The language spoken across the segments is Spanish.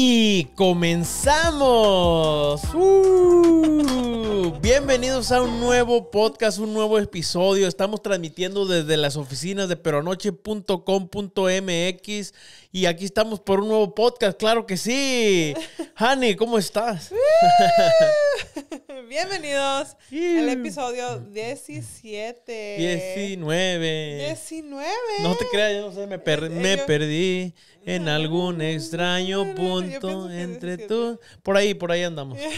Y comenzamos. ¡Uh! Bienvenidos a un nuevo podcast, un nuevo episodio. Estamos transmitiendo desde las oficinas de peronoche.com.mx y aquí estamos por un nuevo podcast, claro que sí. Hani, ¿cómo estás? Bienvenidos al episodio 17. 19. 19. No te creas, yo no sé, me, eh, eh, perdí en ah, algún extraño punto entre tú. Por ahí, por ahí andamos.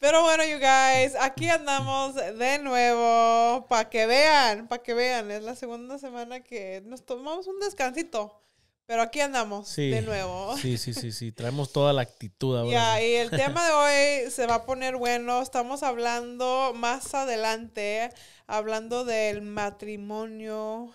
Pero bueno, you guys, aquí andamos de nuevo para que vean, para que vean. Es la segunda semana que nos tomamos un descansito. Pero aquí andamos de nuevo. Sí, sí, sí, sí. Traemos toda la actitud Ya, y el tema de hoy se va a poner bueno. Estamos hablando más adelante, hablando del matrimonio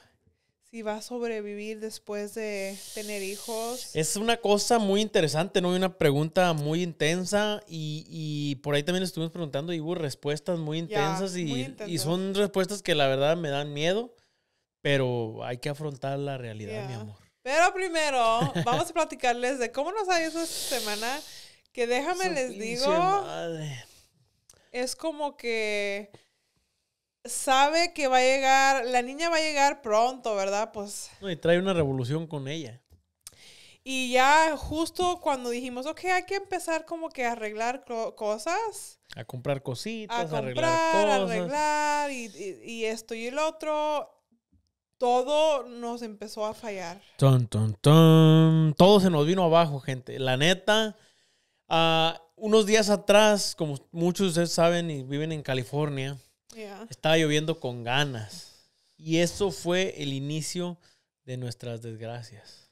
y va a sobrevivir después de tener hijos. Es una cosa muy interesante, ¿no? Una pregunta muy intensa y, por ahí también estuvimos preguntando y hubo respuestas muy intensas y, y, son respuestas que la verdad me dan miedo, pero hay que afrontar la realidad, mi amor. Pero primero, vamos a platicarles de cómo nos ha ido esta semana, que déjame les digo, es como que sabe que va a llegar, la niña va a llegar pronto, ¿verdad? Pues. y trae una revolución con ella. Y ya justo cuando dijimos, ok, hay que empezar como que a arreglar cosas. A comprar cositas, a arreglar cosas. arreglar y, y, y, esto y el otro. Todo nos empezó a fallar. Ton, ton, ton. Todo se nos vino abajo, gente. La neta, ah, unos días atrás, como muchos de ustedes saben y viven en California, estaba lloviendo con ganas. Y eso fue el inicio de nuestras desgracias.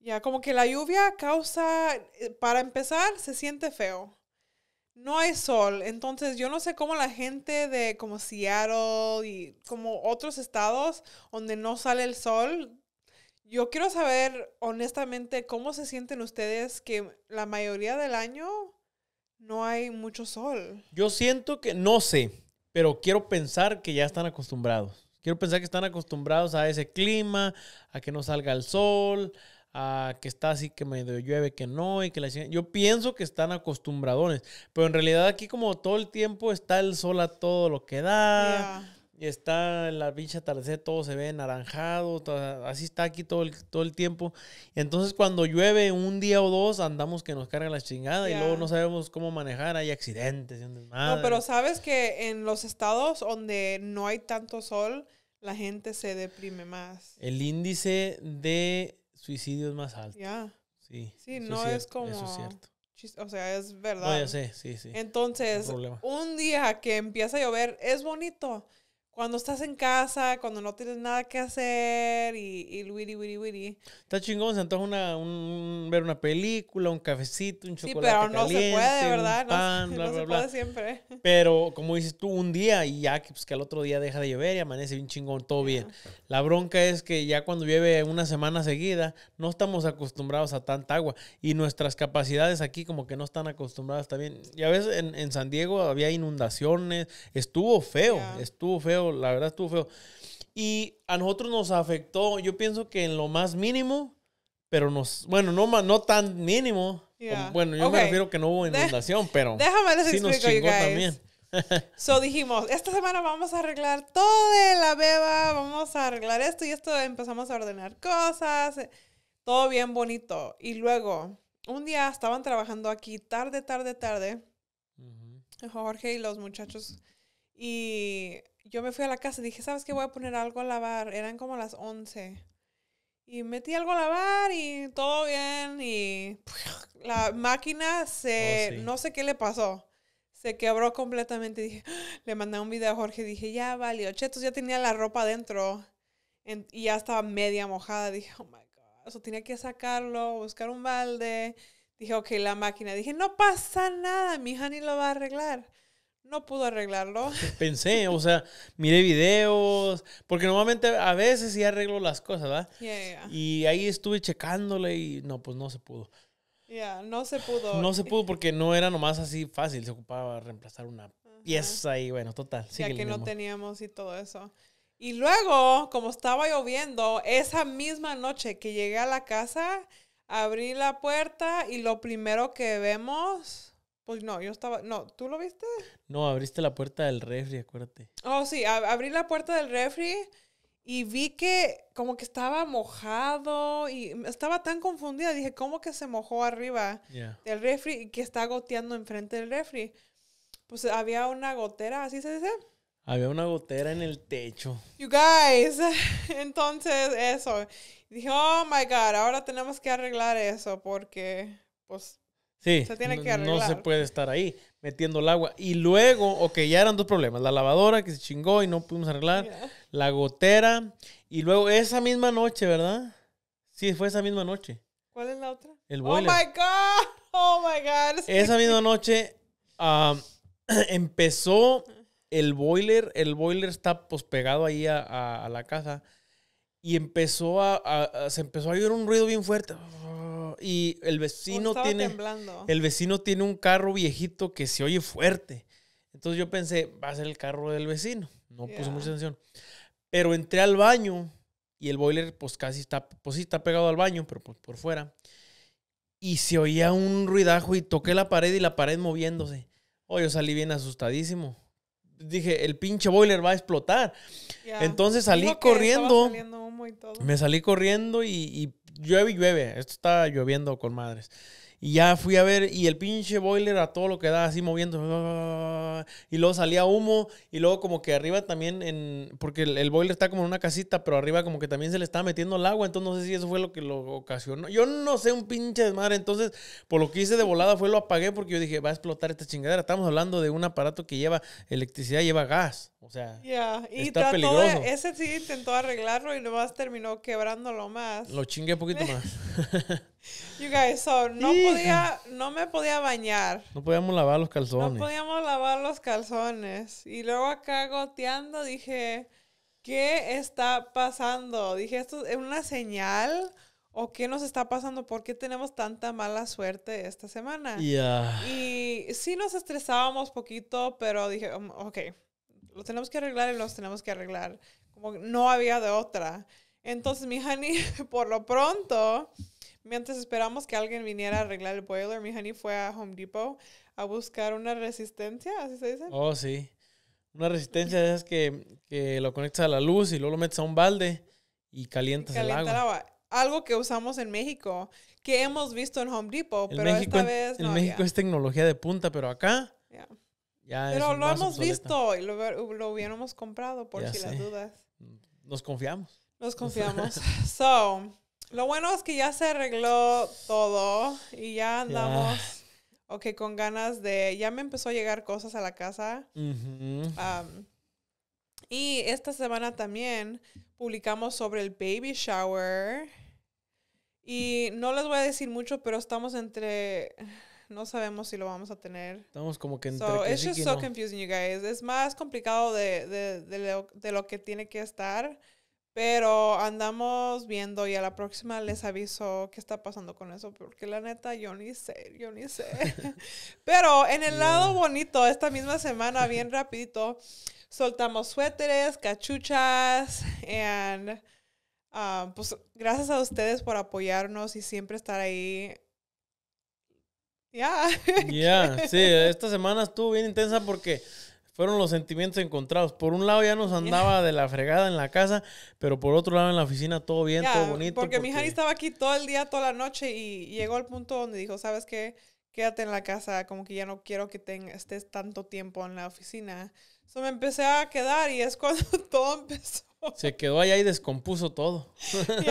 Ya, como que la lluvia causa, eh, para empezar, se siente feo. No hay sol, entonces yo no sé cómo la gente de como Seattle y como otros estados donde no sale el sol, yo quiero saber honestamente cómo se sienten ustedes que la mayoría del año no hay mucho sol. Yo siento que, no sé, pero quiero pensar que ya están acostumbrados. Quiero pensar que están acostumbrados a ese clima, a que no salga el sol, a que está así que medio llueve, que no, y que la Yo pienso que están acostumbradones, pero en realidad aquí como todo el tiempo está el sol a todo lo que da y está la pinche atardecer, todo se ve naranjado, así está aquí todo el, todo el tiempo. Entonces cuando llueve un día o dos, andamos que nos carga la chingada y luego no sabemos cómo manejar, hay accidentes. No, pero sabes que en los estados donde no hay tanto sol, la gente se deprime más. El índice de suicidio es más alto. ya Sí, sí no es, como... Eso es cierto. O sea, es verdad. No, ya sé, sí, sí. Entonces, un día que empieza a llover es bonito cuando estás en casa, cuando no tienes nada que hacer y, y wiri, wiri, wiri. Está chingón, se antoja una, un, ver una película, un cafecito, un chocolate Sí, pero no se puede, ¿verdad? no, no se puede siempre. Pero como dices tú, un día y ya pues, que al otro día deja de llover y amanece bien chingón, todo bien. La bronca es que ya cuando llueve una semana seguida, no estamos acostumbrados a tanta agua y nuestras capacidades aquí como que no están acostumbradas también. Ya ves, en, en San Diego había inundaciones, estuvo feo, estuvo feo la verdad estuvo feo. Y a nosotros nos afectó, yo pienso que en lo más mínimo, pero nos, bueno, no, no tan mínimo. bueno, yo me refiero que no hubo inundación, pero Déjame sí nos chingó también. So dijimos, esta semana vamos a arreglar todo de la beba, vamos a arreglar esto y esto, empezamos a ordenar cosas, eh, todo bien bonito. Y luego, un día estaban trabajando aquí tarde, tarde, tarde, Jorge y los muchachos, y yo me fui a la casa y dije, ¿sabes qué? Voy a poner algo a lavar. Eran como las 11. Y metí algo a lavar y todo bien. Y la máquina se... Oh, no sé qué le pasó. Se quebró completamente. le mandé un video a Jorge. Dije, ya valió. Chetos ya tenía la ropa dentro. y ya estaba media mojada. Dije, oh my God. Eso tenía que sacarlo, buscar un balde. Dije, ok, la máquina. Dije, no pasa nada. Mi hija ni lo va a arreglar no pudo arreglarlo. Pues pensé, o sea, miré videos, porque normalmente a veces sí arreglo las cosas, ¿verdad? Y ahí estuve checándole y no, pues no se pudo. Ya, no se pudo. No se pudo porque no era nomás así fácil, se ocupaba reemplazar una pieza y bueno, total. Ya que no teníamos y todo eso. Y luego, como estaba lloviendo, esa misma noche que llegué a la casa, abrí la puerta y lo primero que vemos pues no, yo estaba. No, ¿tú lo viste? No, abriste la puerta del refri, acuérdate. Oh, sí, abrí la puerta del refri y vi que como que estaba mojado y estaba tan confundida. Dije, ¿cómo que se mojó arriba del refri y que está goteando enfrente del refri? Pues había una gotera, ¿así se dice? Había una gotera en el techo. You guys, entonces eso. Dije, oh my God, ahora tenemos que arreglar eso porque, pues, tiene que no se puede estar ahí metiendo el agua. Y luego, ok, ya eran dos problemas. La lavadora que se chingó y no pudimos arreglar. La gotera. Y luego esa misma noche, ¿verdad? Sí, fue esa misma noche. ¿Cuál es la otra? El oh boiler. ¡Oh, my God! ¡Oh, my God! Esa misma noche empezó el boiler. El boiler está pues, pegado ahí a, la casa. Y empezó a, a, Se empezó a oír un ruido bien fuerte y el vecino tiene el vecino tiene un carro viejito que se oye fuerte. Entonces yo pensé, va a ser el carro del vecino. No puse mucha atención. Pero entré al baño y el boiler pues casi está pues sí está pegado al baño, pero pues, por, fuera. Y se oía un ruidajo y toqué la pared y la pared moviéndose. Oh, yo salí bien asustadísimo dije, el pinche boiler va a explotar. Entonces salí corriendo. Me salí corriendo y, llueve y llueve. Esto está lloviendo con madres. Y ya fui a ver, y el pinche boiler a todo lo que da, así moviendo. Y luego salía humo, y luego como que arriba también, en porque el, boiler está como en una casita, pero arriba como que también se le estaba metiendo el agua, entonces no sé si eso fue lo que lo ocasionó. Yo no sé, un pinche desmadre. Entonces, por lo que hice de volada fue lo apagué porque yo dije, va a explotar esta chingadera. Estamos hablando de un aparato que lleva electricidad, lleva gas. O sea, está ese sí intentó arreglarlo y nomás terminó quebrándolo más. Lo chingué un poquito más. You guys, no podía, eh, no me podía bañar. No podíamos lavar los calzones. No podíamos lavar los calzones. Y luego acá goteando dije, ¿qué está pasando? Dije, ¿esto es una señal? ¿O qué nos está pasando? ¿Por qué tenemos tanta mala suerte esta semana? Y ah. sí nos estresábamos poquito, pero dije, um, ok, lo tenemos que arreglar y los tenemos que arreglar. Como no había de otra. Entonces, mi honey, por lo pronto, Mientras esperamos que alguien viniera a arreglar el boiler, mi honey fue a Home Depot a buscar una resistencia, así se dice. Oh, sí. Una resistencia es que, lo conectas a la luz y luego lo metes a un balde y calientas calienta el agua. El algo que usamos en México, que hemos visto en Home Depot, pero esta vez no. En México es tecnología de punta, pero acá. Ya pero lo hemos visto y lo, hubiéramos comprado por si las dudas. Nos confiamos. Nos confiamos. so, lo bueno es que ya se arregló todo y ya andamos, ok, con ganas de, ya me empezó a llegar cosas a la casa. y esta semana también publicamos sobre el baby shower. Y no les voy a decir mucho, pero estamos entre. No sabemos si lo vamos a tener. Estamos como que entre. just so confusing, you guys. Es más complicado de, de, lo, que tiene que estar. Pero andamos viendo y a la próxima les aviso qué está pasando con eso, porque la neta yo ni sé, yo ni sé. Pero en el lado bonito, esta misma semana, bien rapidito, soltamos suéteres, cachuchas, Y ah, pues gracias a ustedes por apoyarnos y siempre estar ahí. Ya. ya, sí, esta semana estuvo bien intensa porque fueron los sentimientos encontrados. Por un lado ya nos andaba de la fregada en la casa, pero por otro lado en la oficina todo bien, todo bonito. Porque, mi hija estaba aquí todo el día, toda la noche y llegó al punto donde dijo, ¿sabes qué? Quédate en la casa, como que ya no quiero que estés tanto tiempo en la oficina. eso me empecé a quedar y es cuando todo empezó. Se quedó allá y descompuso todo.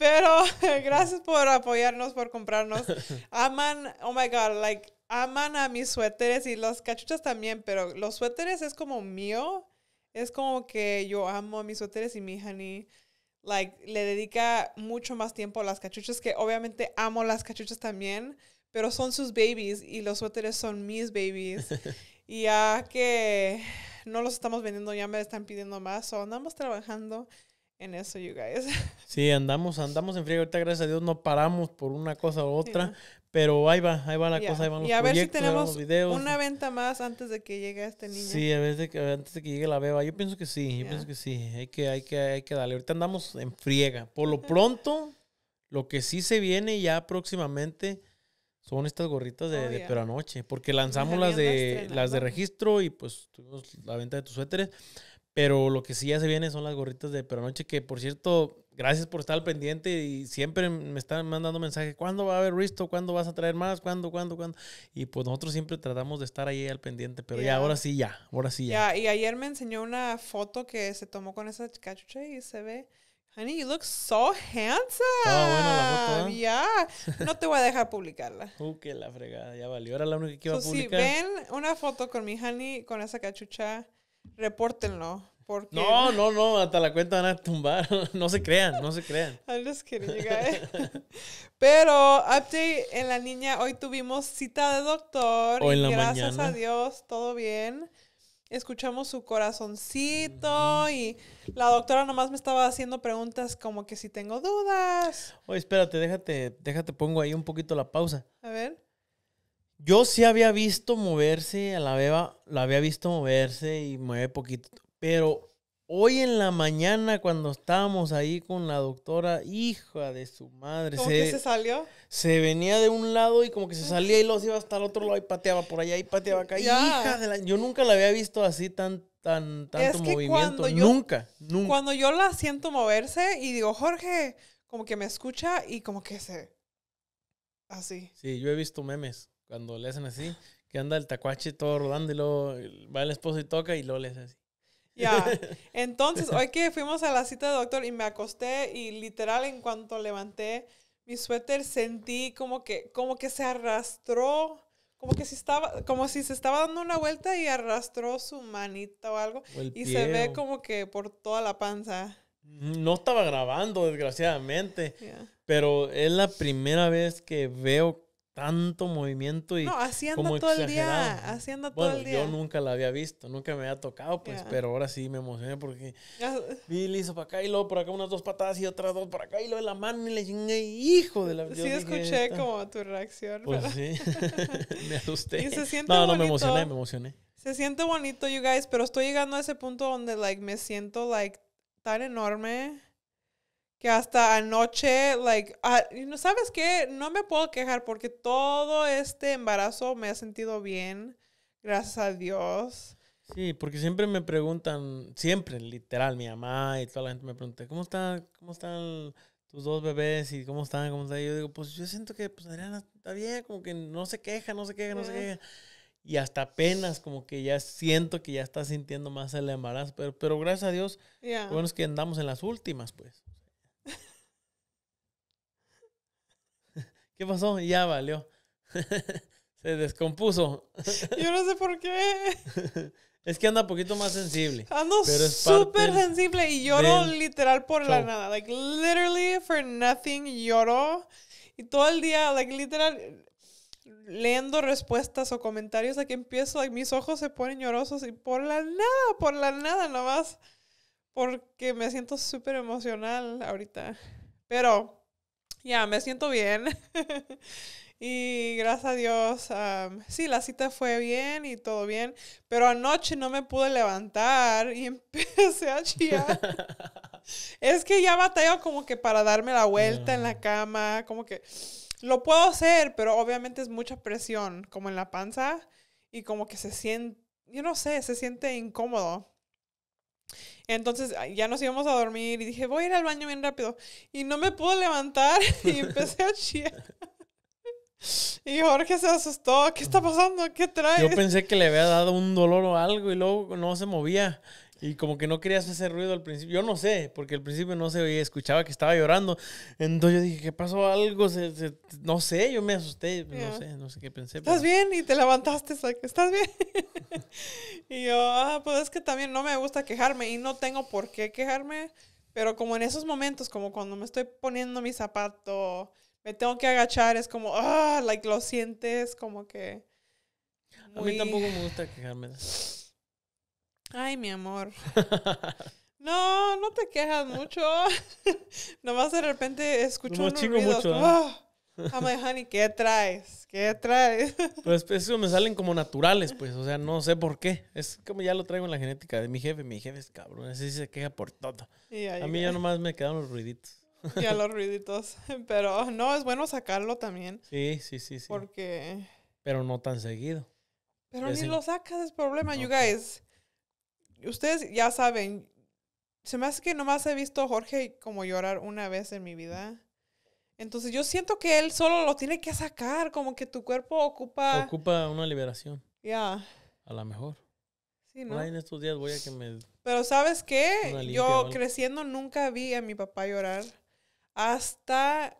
Pero gracias por apoyarnos, por comprarnos. Aman, oh my God, like aman a mis suéteres y las cachuchas también, pero los suéteres es como mío. Es como que yo amo a mis suéteres y mi honey. Like, le dedica mucho más tiempo a las cachuchas, que obviamente amo las cachuchas también, pero son sus babies y los suéteres son mis babies. y ya que no los estamos vendiendo, ya me están pidiendo más. So andamos trabajando en eso, you guys. Sí, andamos, andamos en frío. Ahorita, gracias a Dios, no paramos por una cosa u otra. Pero ahí va, ahí va la cosa, ahí van los Y a ver si tenemos una venta más antes de que llegue este niño. Sí, a veces antes de que llegue la beba. Yo pienso que sí, yo pienso que sí. Hay que, hay, que, que darle. Ahorita andamos en friega. Por lo pronto, lo que sí se viene ya próximamente son estas gorritas de, oh, Peranoche. Porque lanzamos las de, las de registro y pues tuvimos la venta de tus suéteres. Pero lo que sí ya se viene son las gorritas de Peranoche que por cierto, gracias por estar al pendiente y siempre me están mandando mensajes, ¿cuándo va a haber Risto? ¿Cuándo vas a traer más? ¿Cuándo? ¿Cuándo? ¿Cuándo? Y pues nosotros siempre tratamos de estar ahí al pendiente, pero ya, ahora sí, ya, ahora sí, ya. Y ayer me enseñó una foto que se tomó con esa cachucha y se ve... Honey, you look so handsome. Ah, bueno, ¿eh? No te voy a dejar publicarla. uh, qué la fregada, ya valió. Era la única que iba a publicar. Si ven una foto con mi honey con esa cachucha, repórtenlo no, no, no, hasta la cuenta van a tumbar. No se crean, no se crean. que Pero, update en la niña, hoy tuvimos cita de doctor. Hoy en la gracias a Dios, todo bien. Escuchamos su corazoncito y la doctora nomás me estaba haciendo preguntas como que si tengo dudas. Oye, espérate, déjate, déjate, pongo ahí un poquito la pausa. A ver. Yo sí había visto moverse a la beba, la había visto moverse y mueve poquito pero hoy en la mañana, cuando estábamos ahí con la doctora, hija de su madre. ¿Cómo se, que se salió? Se venía de un lado y como que se salía y los iba hasta el otro lado y pateaba por allá y pateaba acá. Hija Yo nunca la había visto así tan tan, tanto movimiento. nunca, nunca. Cuando yo la siento moverse y digo, Jorge, como que me escucha y como que se. Así. Sí, yo he visto memes cuando le hacen así, que anda el tacuache todo rodando y luego va el esposo y toca y luego le hace así. Ya. Entonces, hoy que fuimos a la cita de doctor y me acosté y literal en cuanto levanté mi suéter sentí como que como que se arrastró, como que si estaba como si se estaba dando una vuelta y arrastró su manita o algo y se ve como que por toda la panza. No estaba grabando, desgraciadamente. Pero es la primera vez que veo tanto movimiento y no, haciendo todo el día, haciendo todo el día. Yo nunca la había visto, nunca me había tocado, pues, pero ahora sí me emocioné porque vi hizo para acá y luego por acá unas dos patadas y otras dos para acá y luego la mano y le dije, hijo de la Sí, escuché como tu reacción. Pues sí, me asusté. se siente no, no, me emocioné, me emocioné. Se siente bonito, you guys, pero estoy llegando a ese punto donde, like, me siento, like, tan enorme que hasta anoche, like, ah, sabes qué, no me puedo quejar porque todo este embarazo me ha sentido bien, gracias a Dios. Sí, porque siempre me preguntan, siempre, literal, mi mamá y toda la gente me pregunta, ¿cómo están, cómo están tus dos bebés y cómo están, cómo yo digo, pues yo siento que, pues Adriana está bien, como que no se queja, no se queja, no se queja y hasta apenas como que ya siento que ya está sintiendo más el embarazo, pero, pero gracias a Dios, bueno es que andamos en las últimas, pues. ¿Qué pasó? ya valió. Se descompuso. Yo no sé por qué. Es que anda un poquito más sensible. Ando súper sensible y lloro literal por la nada. Like, literally for nothing lloro. Y todo el día, like, literal, leyendo respuestas o comentarios, aquí empiezo, mis ojos se ponen llorosos y por la nada, por la nada nomás. Porque me siento súper emocional ahorita. Pero ya, me siento bien. y gracias a Dios, sí, la cita fue bien y todo bien, pero anoche no me pude levantar y empecé a chillar. es que ya batallo como que para darme la vuelta en la mm. cama, como que lo puedo hacer, pero obviamente es mucha presión como en la panza y como que se siente, yo no sé, se siente incómodo. Entonces ya nos íbamos a dormir y dije, voy a ir al baño bien rápido. Y no me pude levantar y empecé a chillar. Y Jorge se asustó. ¿Qué está pasando? ¿Qué trae? Yo pensé que le había dado un dolor o algo y luego no se movía. Y como que no querías hacer ruido al principio. Yo no sé, porque al principio no se oía, escuchaba que estaba llorando. Entonces yo dije, ¿qué pasó? Algo, no sé, yo me asusté, no sé, no sé qué pensé. ¿Estás bien? Y te levantaste, ¿estás bien? y yo, ah, pues es que también no me gusta quejarme y no tengo por qué quejarme, pero como en esos momentos, como cuando me estoy poniendo mi zapato, me tengo que agachar, es como, ah, like lo sientes, como que... A mí tampoco me gusta quejarme. Ay, mi amor. no, no te quejas mucho. Nomás de repente escucho no chingo mucho. ¿eh? honey, ah, ¿qué traes? ¿Qué traes? Pues, pues eso me salen como naturales, pues, o sea, no sé por qué. Es como ya lo traigo en la genética de mi jefe. Mi jefe es cabrón, sí se queja por todo. a mí ya nomás me quedan los ruiditos. ya los ruiditos. Pero no, es bueno sacarlo también. Sí, sí, sí, sí. Porque... Pero no tan seguido. Pero ni lo sacas, es problema, you pues. guys ustedes ya saben, se me hace que nomás he visto a Jorge como llorar una vez en mi vida. Entonces yo siento que él solo lo tiene que sacar, como que tu cuerpo ocupa... Ocupa una liberación. Ya. A lo mejor. Sí, ¿no? en estos días voy a que me... Pero sabes qué, yo creciendo nunca vi a mi papá llorar. Hasta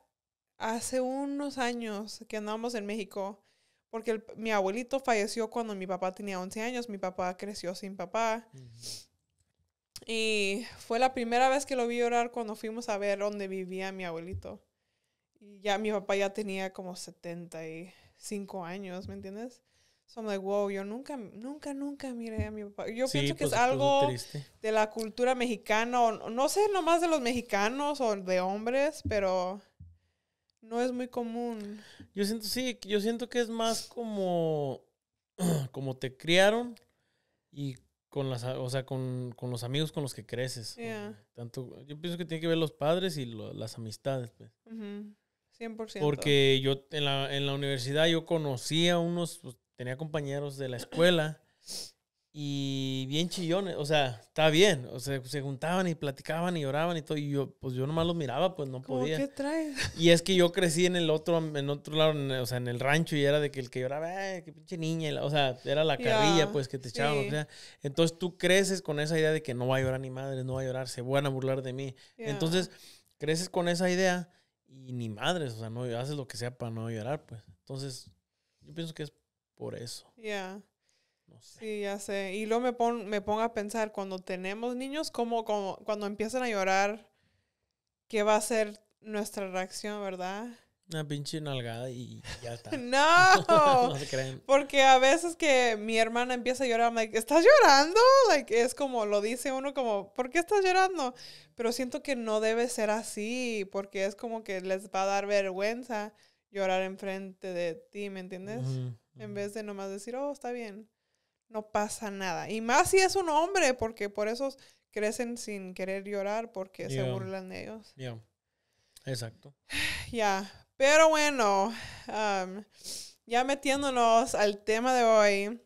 hace unos años que andábamos en México porque mi abuelito falleció cuando mi papá tenía 11 años, mi papá creció sin papá. Y fue la primera vez que lo vi llorar cuando fuimos a ver dónde vivía mi abuelito. Y ya mi papá ya tenía como 75 años, ¿me entiendes? So I'm like, wow, yo nunca, nunca, nunca miré a mi papá. Yo pienso que pues, pues, es algo de la cultura mexicana, no sé, nomás de los mexicanos o de hombres, pero no es muy común. Yo siento, sí, yo siento que es más como, como te criaron y con las, o sea, con, los amigos con los que creces. tanto, yo pienso que tiene que ver los padres y las amistades, 100%. Pues. Porque yo en la, en la universidad yo conocía unos, pues, tenía compañeros de la escuela y bien chillones, o sea, está bien, o sea, se juntaban y platicaban y lloraban y todo, y yo, pues yo nomás los miraba, pues no ¿Cómo podía. ¿Qué traes? Y es que yo crecí en el otro, en otro lado, o sea, en el rancho, y era de que el que lloraba, eh, qué pinche niña, o sea, era la carrilla, pues, que te echaban, entonces tú creces con esa idea de que no va a llorar ni madres no va a llorar, se van a burlar de mí. Entonces, creces con esa idea y ni madres, o sea, no haces lo que sea para no llorar, pues. Entonces, yo pienso que es por eso. Ya. No sé. Sí, ya sé. Y luego me, pon, me pongo a pensar, cuando tenemos niños, como, cuando empiezan a llorar, ¿qué va a ser nuestra reacción, verdad? Una pinche nalgada y ya está. no, no creen. Porque a veces que mi hermana empieza a llorar, me dice, ¿estás llorando? Like, es como lo dice uno, como, ¿por qué estás llorando? Pero siento que no debe ser así, porque es como que les va a dar vergüenza llorar enfrente de ti, ¿me entiendes? En vez de nomás decir, oh, está bien no pasa nada. Y más si es un hombre, porque por eso crecen sin querer llorar, porque se burlan de ellos. Exacto. Ya, pero bueno, um, ya metiéndonos al tema de hoy,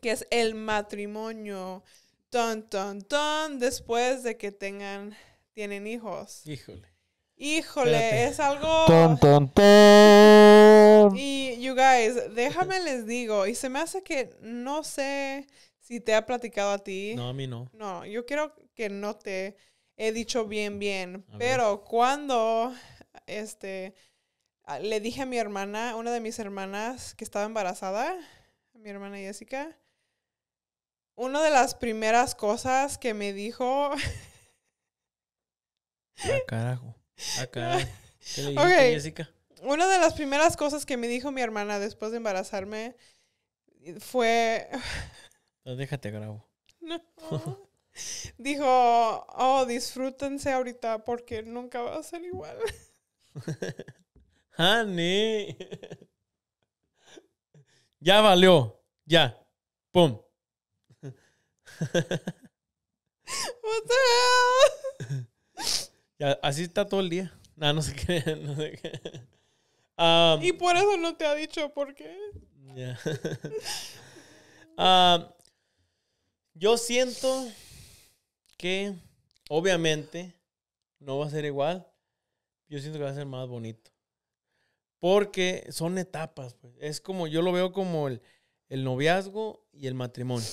que es el matrimonio. Ton, ton, ton, después de que tengan, tienen hijos. Híjole. Híjole, es algo... Ton, ton, ton. Y, you guys, déjame les digo, y se me hace que no sé si te ha platicado a ti. No, a mí no. No, yo quiero que no te he dicho bien, bien. pero cuando, este, ah, le dije a mi hermana, una de mis hermanas que estaba embarazada, mi hermana Jessica, una de las primeras cosas que me dijo... A carajo. a carajo. ¿Qué Jessica? una de las primeras cosas que me dijo mi hermana después de embarazarme fue... No, déjate grabo. Dijo, oh, disfrútense ahorita porque nunca va a ser igual. Honey. ya valió. Ya. Pum. What the así está todo el día. nada no sé qué, no sé qué. Um, y por eso no te ha dicho por qué. Um, yo siento que obviamente no va a ser igual. Yo siento que va a ser más bonito. Porque son etapas. Pues. Es como, yo lo veo como el, el noviazgo y el matrimonio.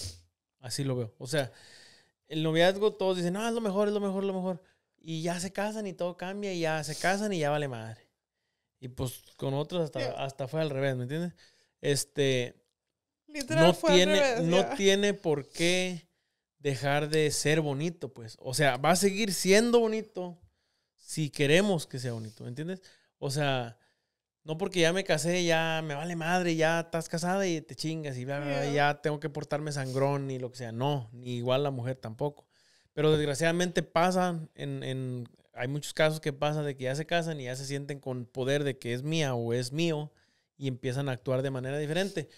Así lo veo. O sea, el noviazgo todos dicen, no, es lo mejor, es lo mejor, es lo mejor. Y ya se casan y todo cambia y ya se casan y ya vale madre. Y pues con otros hasta, hasta fue al revés, ¿me entiendes? Este. Literal no fue tiene, al revés, No tiene por qué dejar de ser bonito, pues. O sea, va a seguir siendo bonito si queremos que sea bonito, ¿me entiendes? O sea, no porque ya me casé, ya me vale madre, ya estás casada y te chingas y ya tengo que portarme sangrón y lo que sea. No, ni igual la mujer tampoco. Pero desgraciadamente pasa en, hay muchos casos que pasa de que ya se casan y ya se sienten con poder de que es mía o es mío y empiezan a actuar de manera diferente.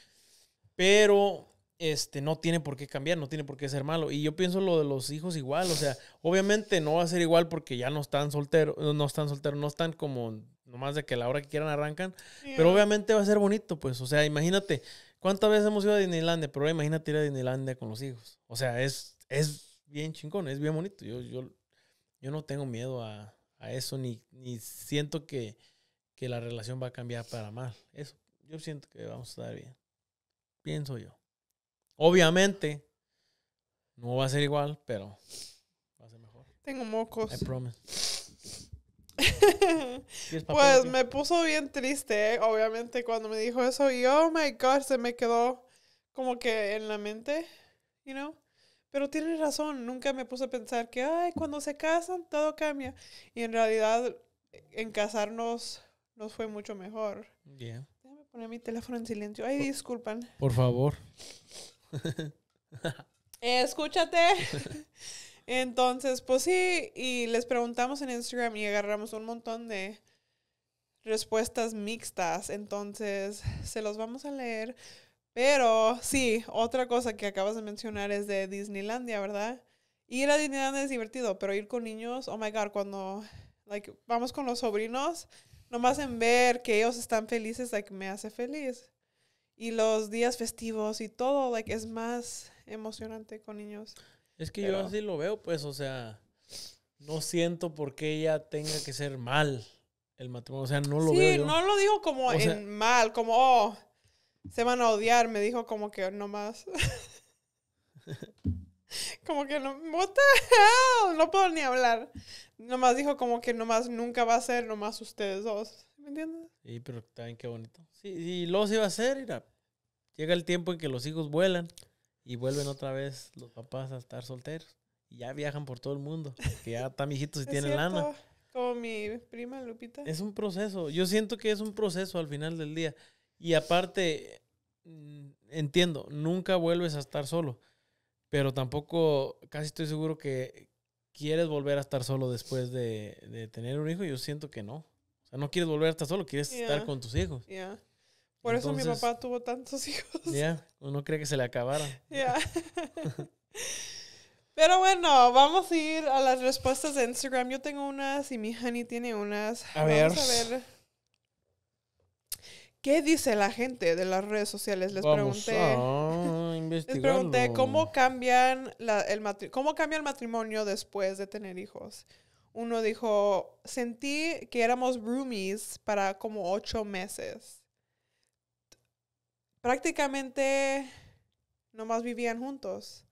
Pero este, no tiene por qué cambiar, no tiene por qué ser malo. Y yo pienso lo de los hijos igual, o sea, obviamente no va a ser igual porque ya no están solteros, no están solteros, no están como nomás de que a la hora que quieran arrancan, pero obviamente va a ser bonito, pues, o sea, imagínate, ¿cuántas veces hemos ido a Disneylandia? Pero imagínate ir a Disneylandia con los hijos, o sea, es, es bien chingón, es bien bonito, yo, yo yo no tengo miedo a, eso, ni, ni siento que, la relación va a cambiar para mal. Eso, yo siento que vamos a estar bien. Pienso yo. Obviamente, no va a ser igual, pero va a ser mejor. Tengo mocos. I promise. pues me puso bien triste, ¿eh? obviamente, cuando me dijo eso. Y oh my god, se me quedó como que en la mente, you know. Pero tienes razón, nunca me puse a pensar que, ay, cuando se casan todo cambia. Y en realidad, en casarnos nos fue mucho mejor. Déjame poner mi teléfono en silencio. Ay, disculpan. Por favor. escúchate. Entonces, pues sí, y les preguntamos en Instagram y agarramos un montón de respuestas mixtas. Entonces, se los vamos a leer. Pero sí, otra cosa que acabas de mencionar es de Disneylandia, ¿verdad? Ir a Disneylandia es divertido, pero ir con niños, oh my god, cuando like, vamos con los sobrinos, nomás en ver que ellos están felices, like, me hace feliz. Y los días festivos y todo, like, es más emocionante con niños. Es que yo así lo veo, pues, o sea, no siento por qué ella tenga que ser mal el matrimonio, o sea, no lo veo. Sí, no lo digo como en mal, como, oh se van a odiar, me dijo como que nomás como que no, no puedo ni hablar. Nomás dijo como que nomás nunca va a ser nomás ustedes dos, ¿me entiendes? Sí, pero también qué bonito. Sí, y luego se va a hacer, mira, llega el tiempo en que los hijos vuelan y vuelven otra vez los papás a estar solteros. Y ya viajan por todo el mundo, que ya están mi y tienen lana. Como mi prima Lupita. Es un proceso, yo siento que es un proceso al final del día. Y aparte, mm, entiendo, nunca vuelves a estar solo, pero tampoco, casi estoy seguro que quieres volver a estar solo después de, tener un hijo. Yo siento que no. O sea, no quieres volver a estar solo, quieres estar con tus hijos. Por eso mi papá tuvo tantos hijos. Ya, uno cree que se le acabaron. Ya. Pero bueno, vamos a ir a las respuestas de Instagram. Yo tengo unas y mi honey tiene unas. vamos a ver. ¿Qué dice la gente de las redes sociales? Les pregunté. les pregunté cómo cambian el cómo cambia el matrimonio después de tener hijos. Uno dijo, sentí que éramos roomies para como ocho meses. Prácticamente nomás vivían juntos.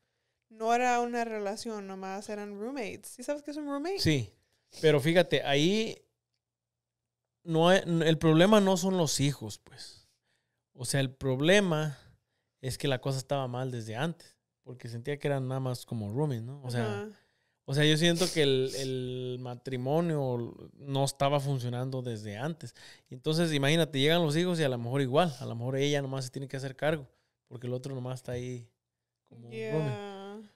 No era una relación, nomás eran roommates. ¿Y sabes qué es un roommate? Sí, pero fíjate, ahí no el problema no son los hijos, pues. O sea, el problema es que la cosa estaba mal desde antes, porque sentía que eran nada más como roomies, ¿no? O sea, o sea yo siento que el, matrimonio no estaba funcionando desde antes. Entonces, imagínate, llegan los hijos y a lo mejor igual, a lo mejor ella nomás se tiene que hacer cargo, porque el otro nomás está ahí como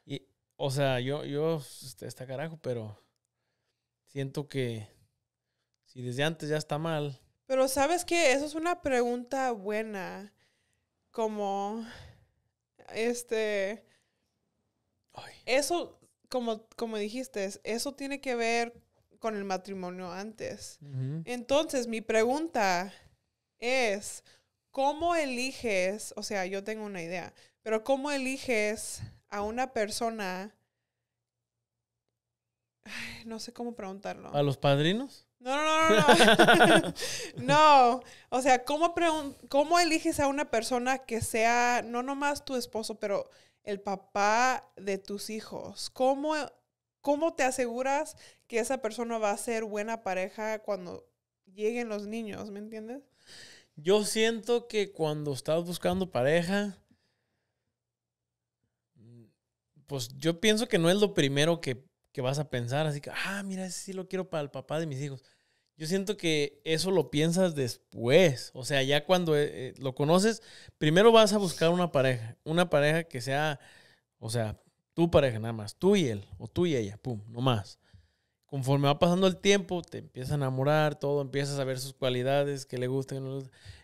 Y, o sea, yo, yo, este, está carajo, pero siento que si desde antes ya está mal. Pero sabes que eso es una pregunta buena. Como, este, eso, como, como dijiste, eso tiene que ver con el matrimonio antes. Entonces, mi pregunta es, ¿cómo eliges, o sea, yo tengo una idea, pero cómo eliges a una persona, no sé cómo preguntarlo. ¿A los padrinos? No, no, no, no. no, o sea, ¿cómo, ¿cómo eliges a una persona que sea no nomás tu esposo, pero el papá de tus hijos? ¿Cómo, cómo te aseguras que esa persona va a ser buena pareja cuando lleguen los niños? ¿Me entiendes? Yo siento que cuando estás buscando pareja, mm, pues yo pienso que no es lo primero que, que vas a pensar, así que, ah, mira, ese sí lo quiero para el papá de mis hijos yo siento que eso lo piensas después. O sea, ya cuando eh, eh, lo conoces, primero vas a buscar una pareja. Una pareja que sea, o sea, tu pareja nada más. Tú y él, o tú y ella, pum, no más. Conforme va pasando el tiempo, te empiezas a enamorar, todo, empiezas a ver sus cualidades, que le gusta,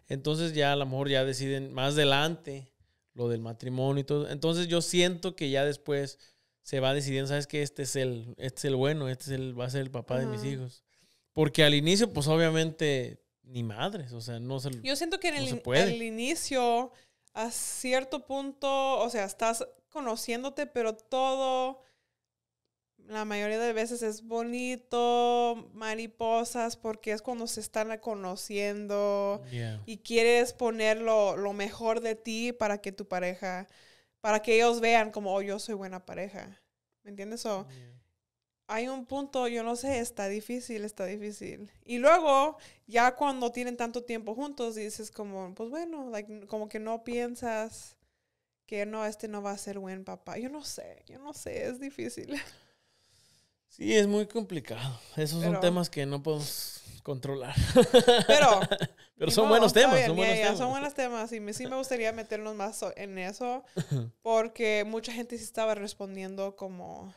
Entonces ya a lo mejor ya deciden más adelante lo del matrimonio y todo. Entonces yo siento que ya después se va decidiendo, sabes que este es el, este es el bueno, este es el, va a ser el papá de mis hijos. Porque al inicio, pues obviamente, ni madres, o sea, no se Yo siento que en el, inicio, a cierto punto, o sea, estás conociéndote, pero todo, la mayoría de veces es bonito, mariposas, porque es cuando se están conociendo y quieres poner lo, mejor de ti para que tu pareja, para que ellos vean como, oh, yo soy buena pareja. ¿Me entiendes? O, hay un punto, yo no sé, está difícil, está difícil. Y luego, ya cuando tienen tanto tiempo juntos, dices como, pues bueno, like, como que no piensas que no, este no va a ser buen papá. Yo no sé, yo no sé, es difícil. Sí, es muy complicado. Esos son temas que no podemos controlar. Pero, pero son, buenos temas, son buenos temas. Y sí me gustaría meternos más en eso, porque mucha gente sí estaba respondiendo como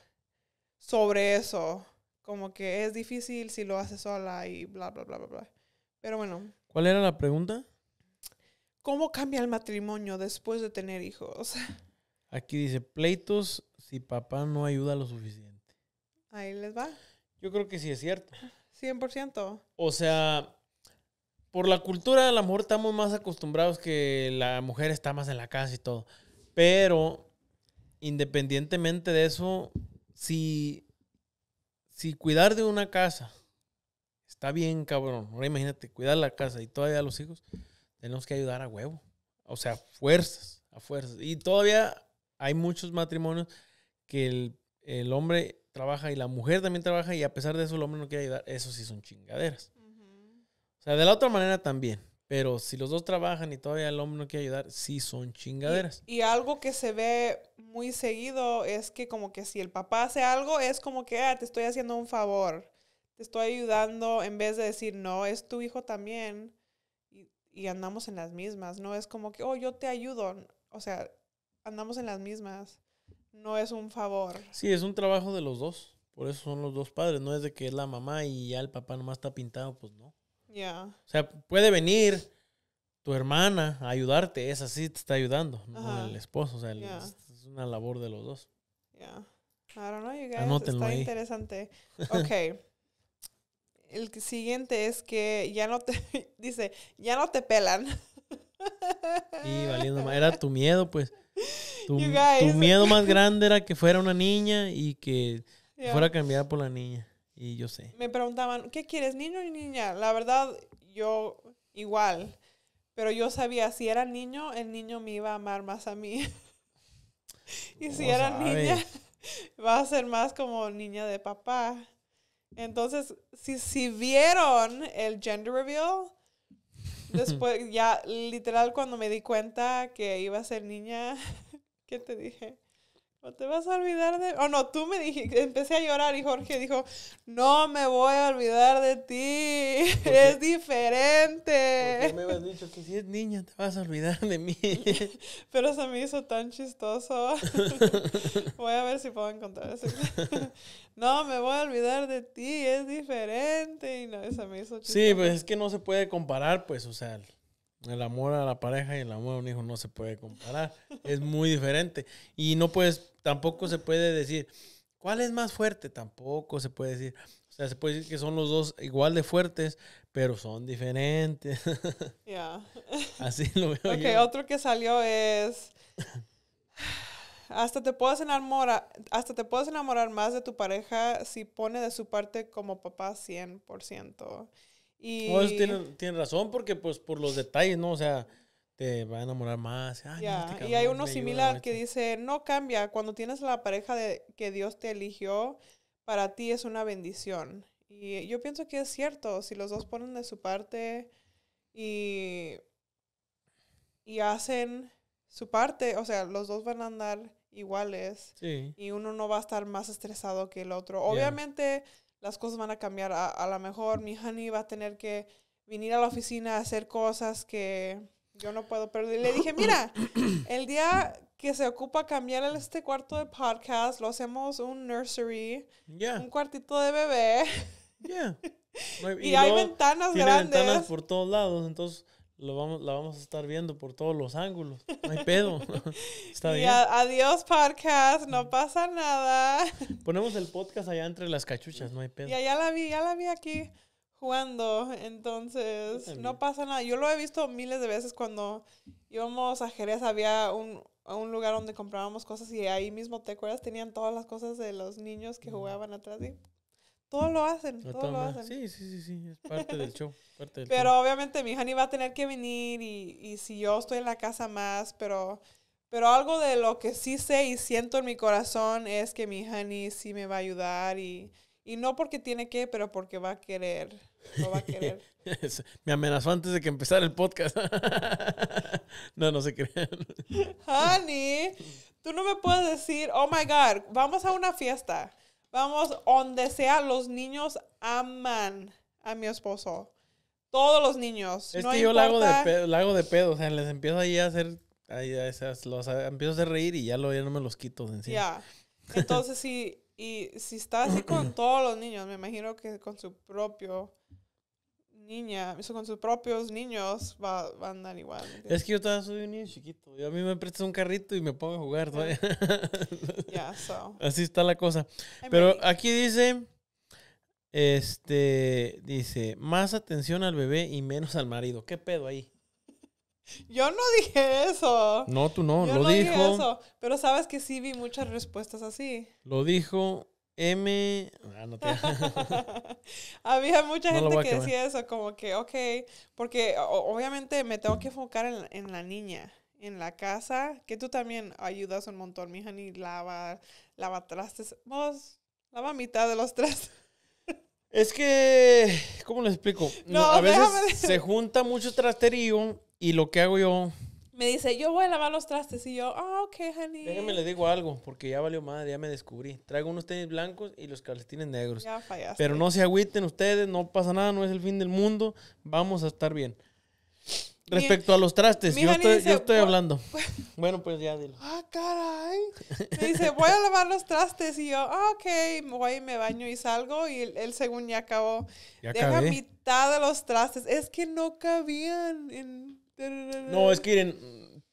sobre eso. Como que es difícil si lo haces sola y bla, bla, bla, bla, bla. Pero bueno. ¿Cuál era la pregunta? ¿Cómo cambia el matrimonio después de tener hijos? Aquí dice, pleitos si papá no ayuda lo suficiente. Ahí les va. Yo creo que sí es cierto. 100%. O sea, por la cultura a lo mejor estamos más acostumbrados que la mujer está más en la casa y todo. Pero independientemente de eso, si, si cuidar de una casa está bien, cabrón. Ahora imagínate, cuidar la casa y todavía los hijos, tenemos que ayudar a huevo. O sea, fuerzas, a fuerzas. Y todavía hay muchos matrimonios que el, hombre trabaja y la mujer también trabaja y a pesar de eso el hombre no quiere ayudar. Eso sí son chingaderas. O sea, de la otra manera también. Pero si los dos trabajan y todavía el hombre no quiere ayudar, sí son chingaderas. Y, algo que se ve muy seguido es que como que si el papá hace algo, es como que, ah, te estoy haciendo un favor, te estoy ayudando, en vez de decir, no, es tu hijo también. Y, y andamos en las mismas, no es como que, oh, yo te ayudo. O sea, andamos en las mismas. No es un favor. Sí, es un trabajo de los dos. Por eso son los dos padres. No es de que es la mamá y ya el papá nomás está pintado, pues no. O sea, puede venir tu hermana a ayudarte, esa sí te está ayudando, el esposo, o sea, es una labor de los dos. Yeah. I está interesante. Ok. el siguiente es que ya no te, dice, ya no te pelan. Y era tu miedo, pues. Tu, miedo más grande era que fuera una niña y que fuera cambiada por la niña. Y yo sé. Me preguntaban, ¿qué quieres, niño o niña? La verdad, yo igual. Pero yo sabía, si era niño, el niño me iba a amar más a mí. y si era niña, va a ser más como niña de papá. Entonces, si, si vieron el gender reveal, después ya literal cuando me di cuenta que iba a ser niña, ¿qué te dije? te vas a olvidar de... O oh, no, tú me dijiste, empecé a llorar y Jorge dijo, no me voy a olvidar de ti, es diferente. me habías dicho que si es niña te vas a olvidar de mí. Pero se me hizo tan chistoso. voy a ver si puedo encontrar eso. no me voy a olvidar de ti, es diferente. Y no, eso me hizo chistoso. Sí, pues es que no se puede comparar, pues, o sea... El amor a la pareja y el amor a un hijo no se puede comparar. Es muy diferente. Y no puedes tampoco se puede decir, ¿cuál es más fuerte? Tampoco se puede decir. O sea, se puede decir que son los dos igual de fuertes, pero son diferentes. Ya. Así lo veo okay, otro que salió es... Hasta te, puedes enamorar, hasta te puedes enamorar más de tu pareja si pone de su parte como papá 100%. Y... tiene, razón porque pues por los detalles, ¿no? O sea, te va a enamorar más. Este y hay uno similar que dice, no cambia, cuando tienes la pareja de, que Dios te eligió, para ti es una bendición. Y yo pienso que es cierto, si los dos ponen de su parte y, y hacen su parte, o sea, los dos van a andar iguales y uno no va a estar más estresado que el otro. Obviamente las cosas van a cambiar, a, a lo mejor mi honey va a tener que venir a la oficina a hacer cosas que yo no puedo, pero le dije, mira, el día que se ocupa cambiar este cuarto de podcast, lo hacemos un nursery, un cuartito de bebé. y, hay ventanas grandes. ventanas por todos lados, entonces lo vamos, la vamos a estar viendo por todos los ángulos. No hay pedo. Está bien. adiós podcast, no pasa nada. Ponemos el podcast allá entre las cachuchas, no hay pedo. Ya, ya la vi, ya la vi aquí jugando, entonces no pasa nada. Yo lo he visto miles de veces cuando íbamos a Jerez, había un, lugar donde comprábamos cosas y ahí mismo, ¿te acuerdas? Tenían todas las cosas de los niños que mm. jugaban atrás y todo lo hacen, ah, todo lo hacen. Sí, sí, sí, sí, es parte del show. pero obviamente mi honey va a tener que venir y, si yo estoy en la casa más, pero, pero algo de lo que sí sé y siento en mi corazón es que mi honey sí me va a ayudar y y no porque tiene que, pero porque va a querer. va a querer. Me amenazó antes de que empezara el podcast. no, no se crean. Honey, tú no me puedes decir, oh my God, vamos a una fiesta. Vamos donde sea, los niños aman a mi esposo. Todos los niños. Es que yo la hago, de pedo, hago de pedo, o sea, les empiezo ahí a hacer, a esas, empiezo a reír y ya, lo, ya no me los quito de encima. Ya. Entonces, sí y si está así con todos los niños, me imagino que con su propio niña, con sus propios niños va, a andar igual. Es que yo todavía soy un niño chiquito. Yo a mí me prestas un carrito y me pongo a jugar todavía. Así está la cosa. Pero aquí dice, este, dice, más atención al bebé y menos al marido. ¿Qué pedo ahí? Yo no dije eso. No, tú no, lo no dijo. Dije eso, pero sabes que sí vi muchas respuestas así. Lo dijo M. Ah, Había mucha gente que decía eso, como que, ok, porque obviamente me tengo que enfocar en, la niña, en la casa, que tú también ayudas un montón, mi hija, ni lava, lava trastes. Vos, lava mitad de los trastes. Es que, ¿cómo les explico? No, a veces se junta mucho trasterío y lo que hago yo... Me dice, yo voy a lavar los trastes. Y yo, ah, ok, honey. Déjame le digo algo, porque ya valió madre, ya me descubrí. Traigo unos tenis blancos y los calcetines negros. Ya fallaste. Pero no se agüiten ustedes, no pasa nada, no es el fin del mundo. Vamos a estar bien. Respecto a los trastes, yo estoy, yo estoy, hablando. bueno, pues ya dilo. Ah, caray. Me dice, voy a lavar los trastes. Y yo, ah, ok, voy y me baño y salgo. Y él, según ya acabó, ya deja mitad de los trastes. Es que no cabían en no, es que miren,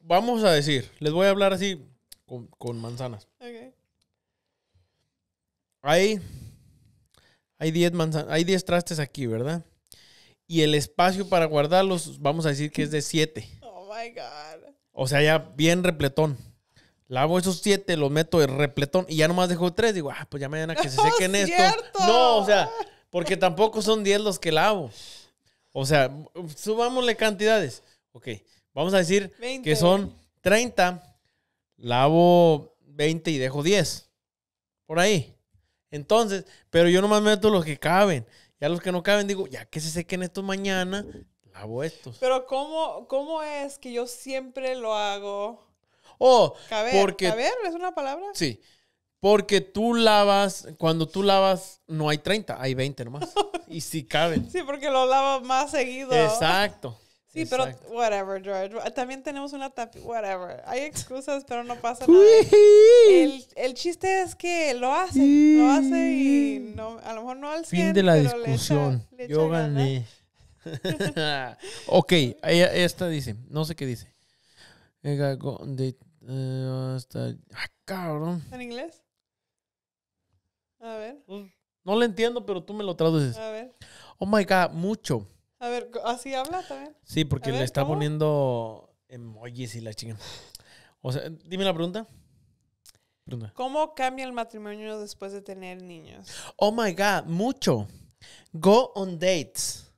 vamos a decir, les voy a hablar así con, manzanas. Ok Hay, hay 10 manzanas, hay 10 trastes aquí, ¿verdad? Y el espacio para guardarlos, vamos a decir que es de 7. Oh my God. O sea, ya bien repletón. Lavo esos siete, los meto de repletón y ya nomás dejo tres. Digo, ah, pues ya mañana que se oh, sequen esto. No, o sea, porque tampoco son diez los que lavo. O sea, subámosle cantidades. Ok, vamos a decir que son 30, lavo 20 y dejo 10. Por ahí. Entonces, pero yo nomás meto los que caben. Ya los que no caben, digo, ya que se sequen estos mañana, lavo estos. Pero ¿cómo, cómo es que yo siempre lo hago? Oh, porque... ¿Caber es una palabra? Sí. Porque tú lavas, cuando tú lavas, no hay 30, hay 20 nomás. y si sí caben. Sí, porque lo lavas más seguido. Exacto. Sí, pero whatever, George. Ah, también tenemos una tapita, whatever. Hay excusas, pero no pasa nada. El, el, chiste es que lo hace, lo hace y no, a lo mejor no al 100, Fin de la discusión. Yo gané. ok, esta dice, no sé qué dice. Eh, hasta, ah, cabrón. ¿En inglés? A ver. Pues, no le entiendo, pero tú me lo traduces. A ver. Oh my God, mucho. A ver, así habla también. Sí, porque le está poniendo emojis y la chinga. O sea, dime la pregunta. ¿Cómo cambia el matrimonio después de tener niños? Oh my God, mucho. Go on dates.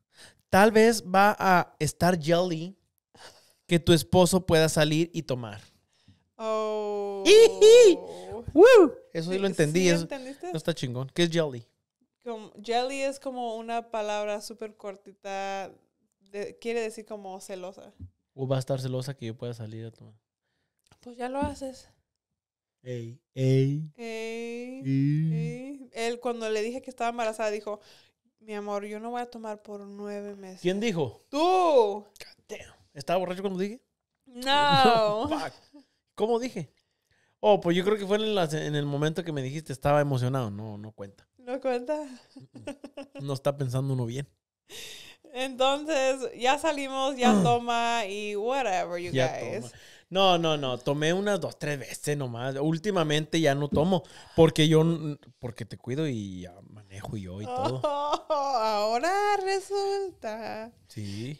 Tal vez va a estar jelly que tu esposo pueda salir y tomar. Oh. Eso sí lo entendí. no está chingón. ¿Qué es jelly? jelly es como una palabra súper cortita, quiere decir como celosa. O va a estar celosa que yo pueda salir a tomar. Pues ya lo haces. Ey, ey. Ey. Él cuando le dije que estaba embarazada dijo, mi amor, yo no voy a tomar por nueve meses. ¿Quién dijo? Tú. ¿Estaba borracho cuando dije? No. ¿Cómo dije? Oh, pues yo creo que fue en, en, el momento que me dijiste, estaba emocionado. No, no cuenta cuenta. No está pensando uno bien. Entonces, ya salimos, ya ah. toma y whatever, you guys. No, no, no. Tomé unas dos, tres veces nomás. Últimamente ya no tomo. Porque yo, porque te cuido y manejo yo y todo. ahora resulta. Sí.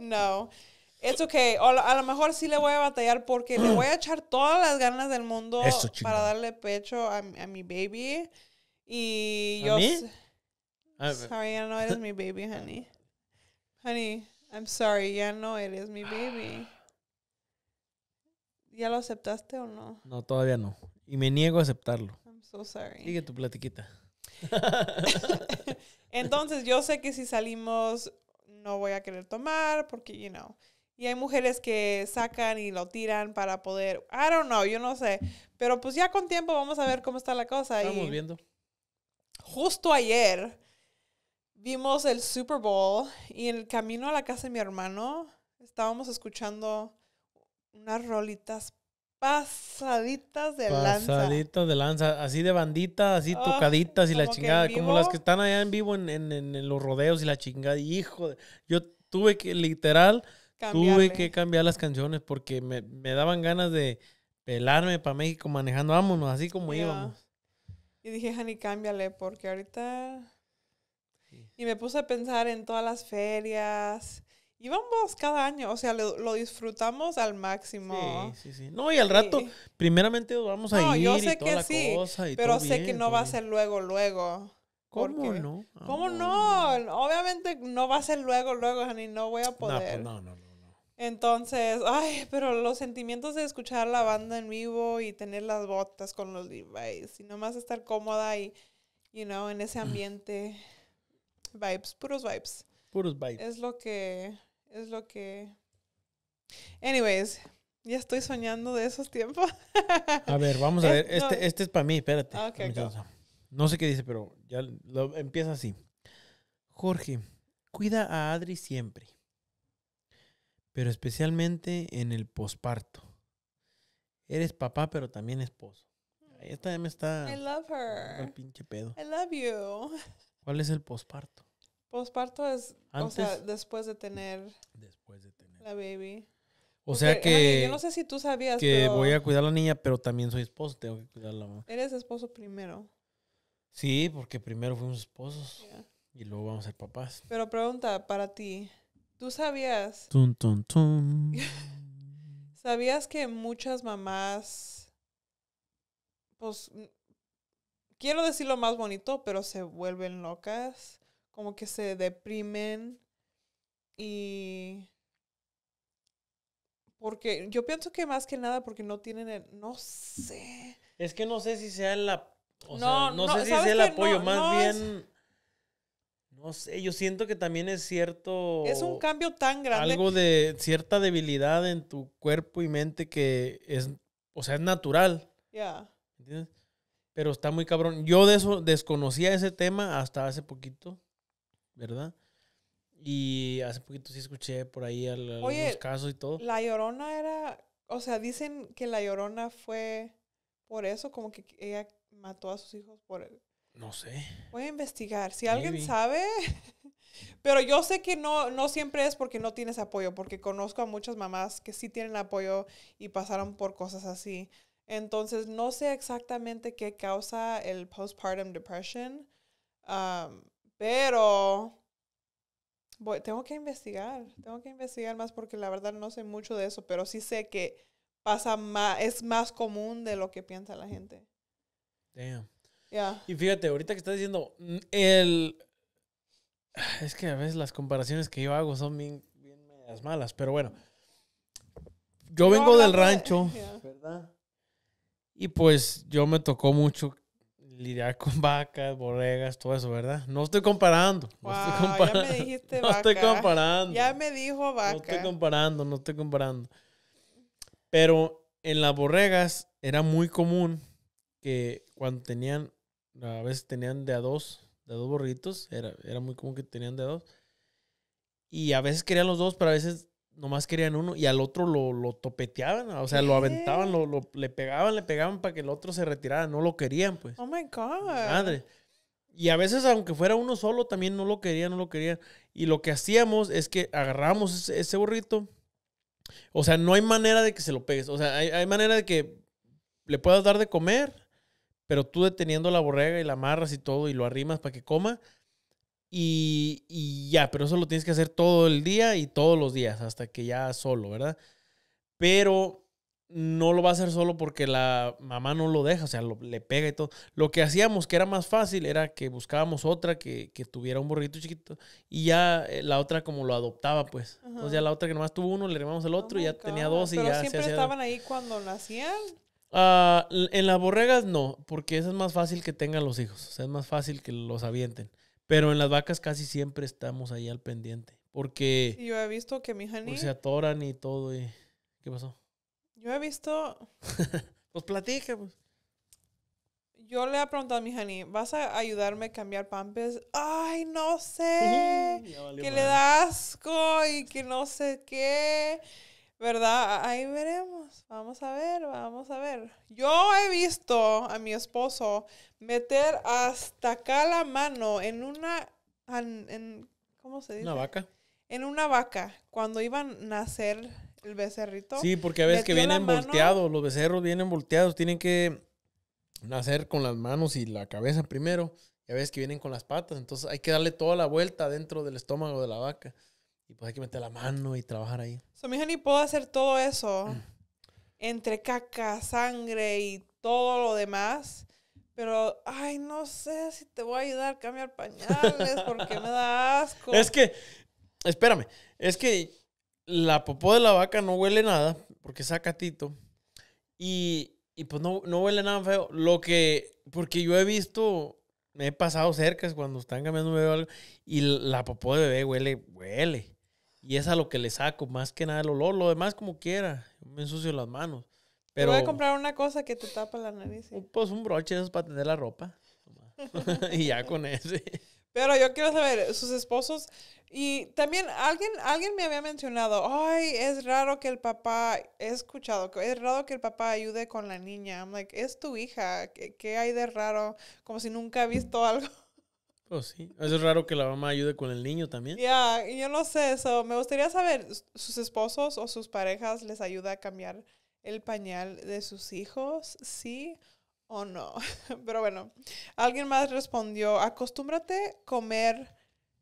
No. It's okay. a lo mejor sí le voy a batallar porque le voy a echar todas las ganas del mundo para darle pecho a, a, mi baby. Y yo. Sorry, ya no eres mi baby, honey. Honey, I'm sorry, ya no eres mi baby. ¿Ya lo aceptaste o no? No, todavía no. Y me niego a aceptarlo. I'm so sorry. Sigue tu platiquita. Entonces, yo sé que si salimos no voy a querer tomar porque, you know. Y hay mujeres que sacan y lo tiran para poder. I don't know, yo no sé. Pero pues ya con tiempo vamos a ver cómo está la cosa. Estamos viendo. Justo ayer vimos el Super Bowl y en el camino a la casa de mi hermano estábamos escuchando unas rolitas pasaditas de lanza. Pasaditas de lanza, así de bandita, así ah, tocaditas y la chingada, como las que están allá en vivo en, en, los rodeos y la chingada. Hijo, yo tuve que literal Tuve que cambiar las canciones porque me, daban ganas de pelarme para México manejando. Vámonos, así como íbamos. Y dije, Jani, cámbiale, porque ahorita. Y me puse a pensar en todas las ferias. Íbamos cada año, o sea, lo, disfrutamos al máximo. Sí, sí, sí. No, y al rato, primeramente vamos a no, ir yo sé que sí, pero sé que no va a ser luego, luego. ¿Cómo no? ¿Cómo ah, no? Obviamente no va a ser luego, luego, Jani, no voy a pues poder. no, no. no. Entonces, ay, pero los sentimientos de escuchar la banda en vivo y tener las botas con los Levi's y nomás estar cómoda y, you know, en ese ambiente. Vibes, puros vibes. Puros vibes. Es lo que, es lo que... Anyways, ya estoy soñando de esos tiempos. a ver, vamos a ver. Este, este es para mí, espérate. no, ah, no sé qué dice, pero ya lo, empieza así. Jorge, cuida a Adri siempre pero especialmente en el posparto. Eres papá, pero también esposo. Esta ya me está. I love her. El pinche pedo. I love you. ¿Cuál es el posparto? Posparto es, o sea, después de tener. Después de tener. La baby. O sea que. Yo no sé si tú sabías. Que voy a cuidar a la niña, pero también soy esposo, tengo que cuidar a la mamá. Eres esposo primero. Sí, porque primero fuimos esposos y luego vamos a ser papás. Pero pregunta para ti, ¿Tú sabías? ¿Sabías que muchas mamás, pues, quiero lo más bonito, pero se vuelven locas, como que se deprimen y... Porque yo pienso que más que nada porque no tienen el, no sé. Es que no sé si sea la... no, no, sé si sea el apoyo, más bien... No sé, yo siento que también es cierto. Es un cambio tan grande. Algo de cierta debilidad en tu cuerpo y mente que es, o sea, es natural. Ya. entiendes? Pero está muy cabrón. Yo de eso desconocía ese tema hasta hace poquito, ¿verdad? Y hace poquito sí escuché por ahí algunos casos y todo. La llorona era, o sea, dicen que la llorona fue por eso, como que ella mató a sus hijos por, no sé. Voy a investigar. Si alguien sabe. Pero yo sé que no, no siempre es porque no tienes apoyo, porque conozco a muchas mamás que sí tienen apoyo y pasaron por cosas así. Entonces, no sé exactamente qué causa el postpartum depression, pero tengo que investigar, tengo que investigar más porque la verdad no sé mucho de eso, pero sí sé que pasa más, es más común de lo que piensa la gente. Damn. Y fíjate, ahorita que estás diciendo, el... Ah, es que a veces las comparaciones que yo hago son bien, bien malas, pero bueno. Yo, vengo del rancho, ¿verdad? Y pues yo me tocó mucho lidiar con vacas, borregas, todo eso, ¿verdad? No estoy comparando. no comparando. Ya me estoy comparando. Ya me dijo vaca. No estoy comparando, no estoy comparando. Pero en las borregas era muy común que cuando tenían a veces tenían de a dos, de dos borritos. Era, era muy común que tenían de a dos. Y a veces querían los dos, pero a veces nomás querían uno y al otro lo, topeteaban, o sea, lo aventaban, lo, le pegaban, le pegaban para que el otro se retirara, no lo querían, pues. Oh my God. Madre. Y a veces, aunque fuera uno solo, también no lo querían, no lo querían. Y lo que hacíamos es que agarramos ese, borrito burrito. O sea, no hay manera de que se lo pegues. O sea, hay, hay manera de que le puedas dar de comer pero tú deteniendo la borrega y la amarras y todo y lo arrimas para que coma. Y, ya, pero eso lo tienes que hacer todo el día y todos los días hasta que ya solo, ¿verdad? Pero no lo va a hacer solo porque la mamá no lo deja, o sea, le pega y todo. Lo que hacíamos que era más fácil era que buscábamos otra que, tuviera un burrito chiquito y ya eh, la otra como lo adoptaba, pues. o Entonces ya la otra que nomás tuvo uno, le arrimamos el otro y oh ya tenía dos y Pero siempre estaban ahí cuando nacían. Ah, en las borregas no, porque eso es más fácil que tengan los hijos, es más fácil que los avienten. Pero en las vacas casi siempre estamos ahí al pendiente, porque... Yo he visto que mi honey... se atoran y todo, y... ¿Qué pasó? Yo he visto... pues platique, Yo le he preguntado a mi hani, ¿vas a ayudarme a cambiar pampes? Ay, no sé, que le da asco y que no sé qué, ¿verdad? Ahí veremos vamos, a ver, vamos a ver. Yo he visto a mi esposo meter hasta acá la mano en una, en, ¿cómo se dice? Una vaca. En una vaca, cuando iban a nacer el becerrito. Sí, porque a veces que vienen volteados, los becerros vienen volteados, tienen que nacer con las manos y la cabeza primero. Y a veces que vienen con las patas, entonces hay que darle toda la vuelta dentro del estómago de la vaca. Y pues hay que meter la mano y trabajar ahí. So, mi hija ni puedo hacer todo eso. Mm entre caca, sangre y todo lo demás. Pero, ay, no sé si te voy a ayudar a cambiar pañales porque me da asco. Es que, espérame, es que la popó de la vaca no huele nada porque es acatito. Y, y pues no, no huele nada feo. Lo que, porque yo he visto, me he pasado cerca cuando están cambiando bebé algo, y la popó de bebé huele, huele. Y es a lo que le saco, más que nada el olor. Lo demás como quiera. Me ensucio las manos. Pero, te voy a comprar una cosa que te tapa la nariz. Pues un broche, eso es para tener la ropa. y ya con ese. Pero yo quiero saber, sus esposos. Y también alguien, alguien me había mencionado, ay, es raro que el papá, he escuchado, es raro que el papá ayude con la niña. I'm like, es tu hija, ¿qué, qué hay de raro? Como si nunca ha visto algo. Pues sí, es raro que la mamá ayude con el niño también. Ya, yo no sé eso. Me gustaría saber, ¿sus esposos o sus parejas les ayuda a cambiar el pañal de sus hijos? ¿Sí? o no. Pero bueno, alguien más respondió, acostúmbrate a comer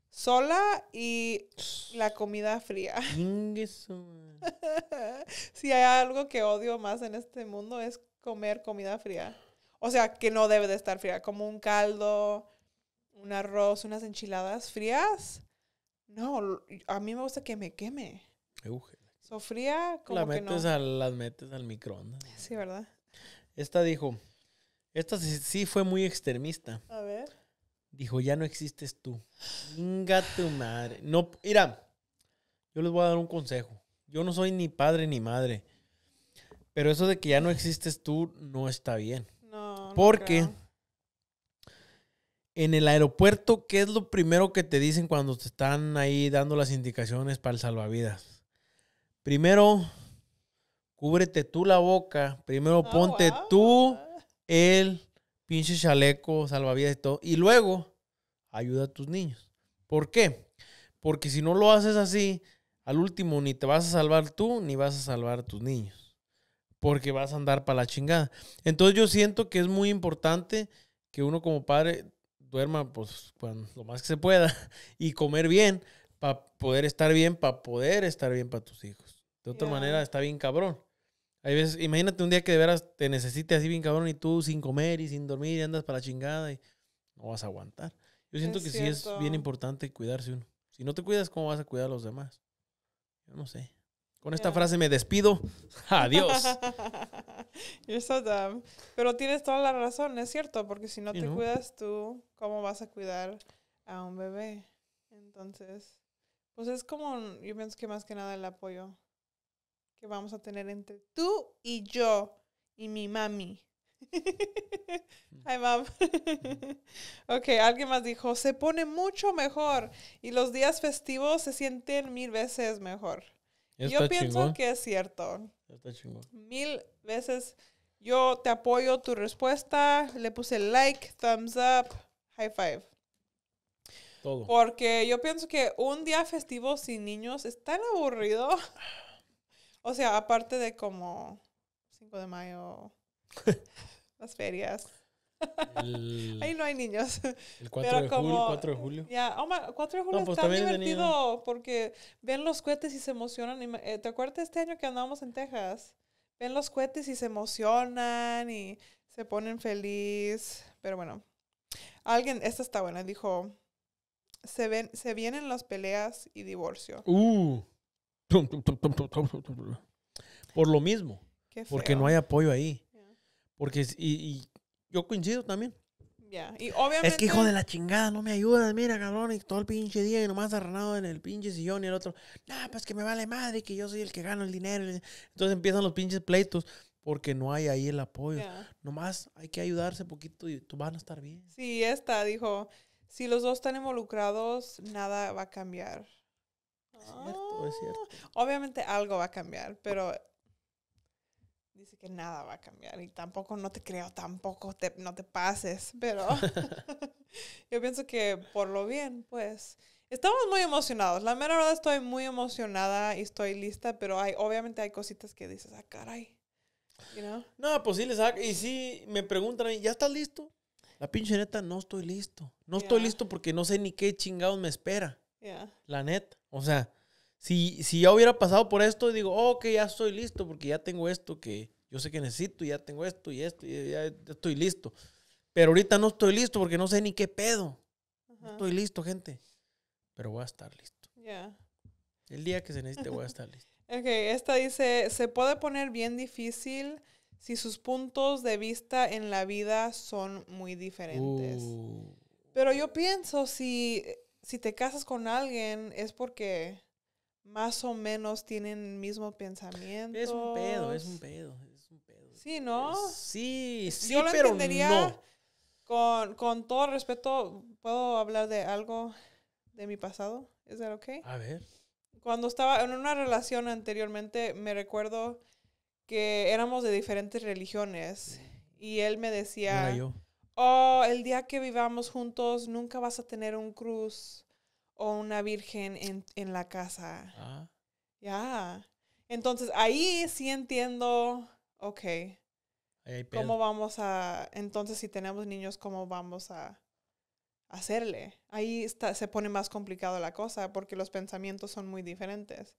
sola y la comida fría. si hay algo que odio más en este mundo es comer comida fría. O sea, que no debe de estar fría, como un caldo, un arroz, unas enchiladas frías, no, a mí me gusta que me queme. Sofría, como La que las metes al microondas. Sí, ¿verdad? Esta dijo, esta sí fue muy extremista. A ver. Dijo, ya no existes tú. Venga tu madre. No, mira, yo les voy a dar un consejo. Yo no soy ni padre ni madre. Pero eso de que ya no existes tú no está bien. No. Porque en el aeropuerto, ¿qué es lo primero que te dicen cuando te están ahí dando las indicaciones para el salvavidas? Primero, cúbrete tú la boca. Primero oh, ponte tú el pinche chaleco, salvavidas y todo. Y luego, ayuda a tus niños. ¿Por qué? Porque si no lo haces así, al último ni te vas a salvar tú ni vas a salvar a tus niños. Porque vas a andar para la chingada. Entonces yo siento que es muy importante que uno como padre duerma pues, pues lo más que se pueda y comer bien para poder estar bien, para poder estar bien para tus hijos. De otra manera está bien cabrón. Hay veces, imagínate un día que de veras te necesite así bien cabrón y tú sin comer y sin dormir y andas para la chingada y no vas a aguantar. Yo siento que sí es bien importante cuidarse uno. Si no te cuidas, ¿cómo vas a cuidar a los demás? Yo no sé. Con esta frase me despido. Adiós. Pero tienes toda la razón, es cierto, porque si no te cuidas tú, ¿cómo vas a cuidar a un bebé? Entonces, pues es como, yo pienso que más que nada el apoyo que vamos a tener entre tú y yo y mi mami. Hi, mom. ok, alguien más dijo, se pone mucho mejor y los días festivos se sienten mil veces mejor yo pienso que es cierto. Está chingón. Mil veces yo te apoyo tu respuesta, le puse like, thumbs up, high five. Todo. Porque yo pienso que un día festivo sin niños es tan aburrido. O sea, aparte de como 5 de mayo, las ferias. Ahí no hay niños. El 4, Pero de, como, julio, 4 de julio. Ya, 4 de julio pues, está divertido porque ven los cohetes y se emocionan. Eh, ¿Te acuerdas este año que andábamos en Texas? Ven los cohetes y se emocionan y se ponen feliz. Pero bueno, alguien, esta está buena, dijo, se, ven, se vienen las peleas y divorcio. Uh. Por lo mismo. Porque no hay apoyo ahí. Porque, y yo coincido también. Yeah. Y obviamente... Es que hijo de la chingada, no me ayudas, mira, cabrón, y todo el pinche día y nomás arranado en el pinche sillón y el otro, nah, pues que me vale madre, que yo soy el que gano el dinero. Entonces empiezan los pinches pleitos porque no hay ahí el apoyo. Nomás hay que ayudarse poquito y tú van a estar bien. Sí, está dijo, si los dos están involucrados, nada va a cambiar. Ah, obviamente algo va a cambiar, pero dice que nada va a cambiar y tampoco no te creo, tampoco no te pases, pero yo pienso que por lo bien, pues estamos muy emocionados. La mera verdad estoy muy emocionada y estoy lista, pero hay obviamente hay cositas que dices, ah, caray. You know? No, pues sí Y sí, me preguntan, ¿ya estás listo? La pinche neta, no estoy listo. No estoy listo porque no sé ni qué chingados me espera. La neta. O sea, si, si hubiera pasado por esto, digo, oh, ok, ya estoy listo porque ya tengo esto que yo sé que necesito, y ya tengo esto y esto, y ya estoy listo. Pero ahorita no estoy listo porque no sé ni qué pedo. estoy listo, gente. Pero voy a estar listo. Ya. El día que se necesite voy a estar listo. ok, esta dice, se puede poner bien difícil si sus puntos de vista en la vida son muy diferentes. Uh. Pero yo pienso, si, si te casas con alguien es porque más o menos tienen el mismo pensamiento. Es un pedo, es un pedo, es un pedo. Sí, ¿no? Sí, sí, Yo lo entendería Con, todo respeto, ¿puedo hablar de algo de mi pasado? ¿Es that okay? A ver. Cuando estaba en una relación anteriormente, me recuerdo que éramos de diferentes religiones y él me decía, oh, el día que vivamos juntos nunca vas a tener un cruz o una virgen en, en la casa. Ah. Ya. Entonces ahí sí entiendo, ok, ¿cómo vamos a, entonces si tenemos niños, cómo vamos a hacerle? Ahí está, se pone más complicado la cosa porque los pensamientos son muy diferentes.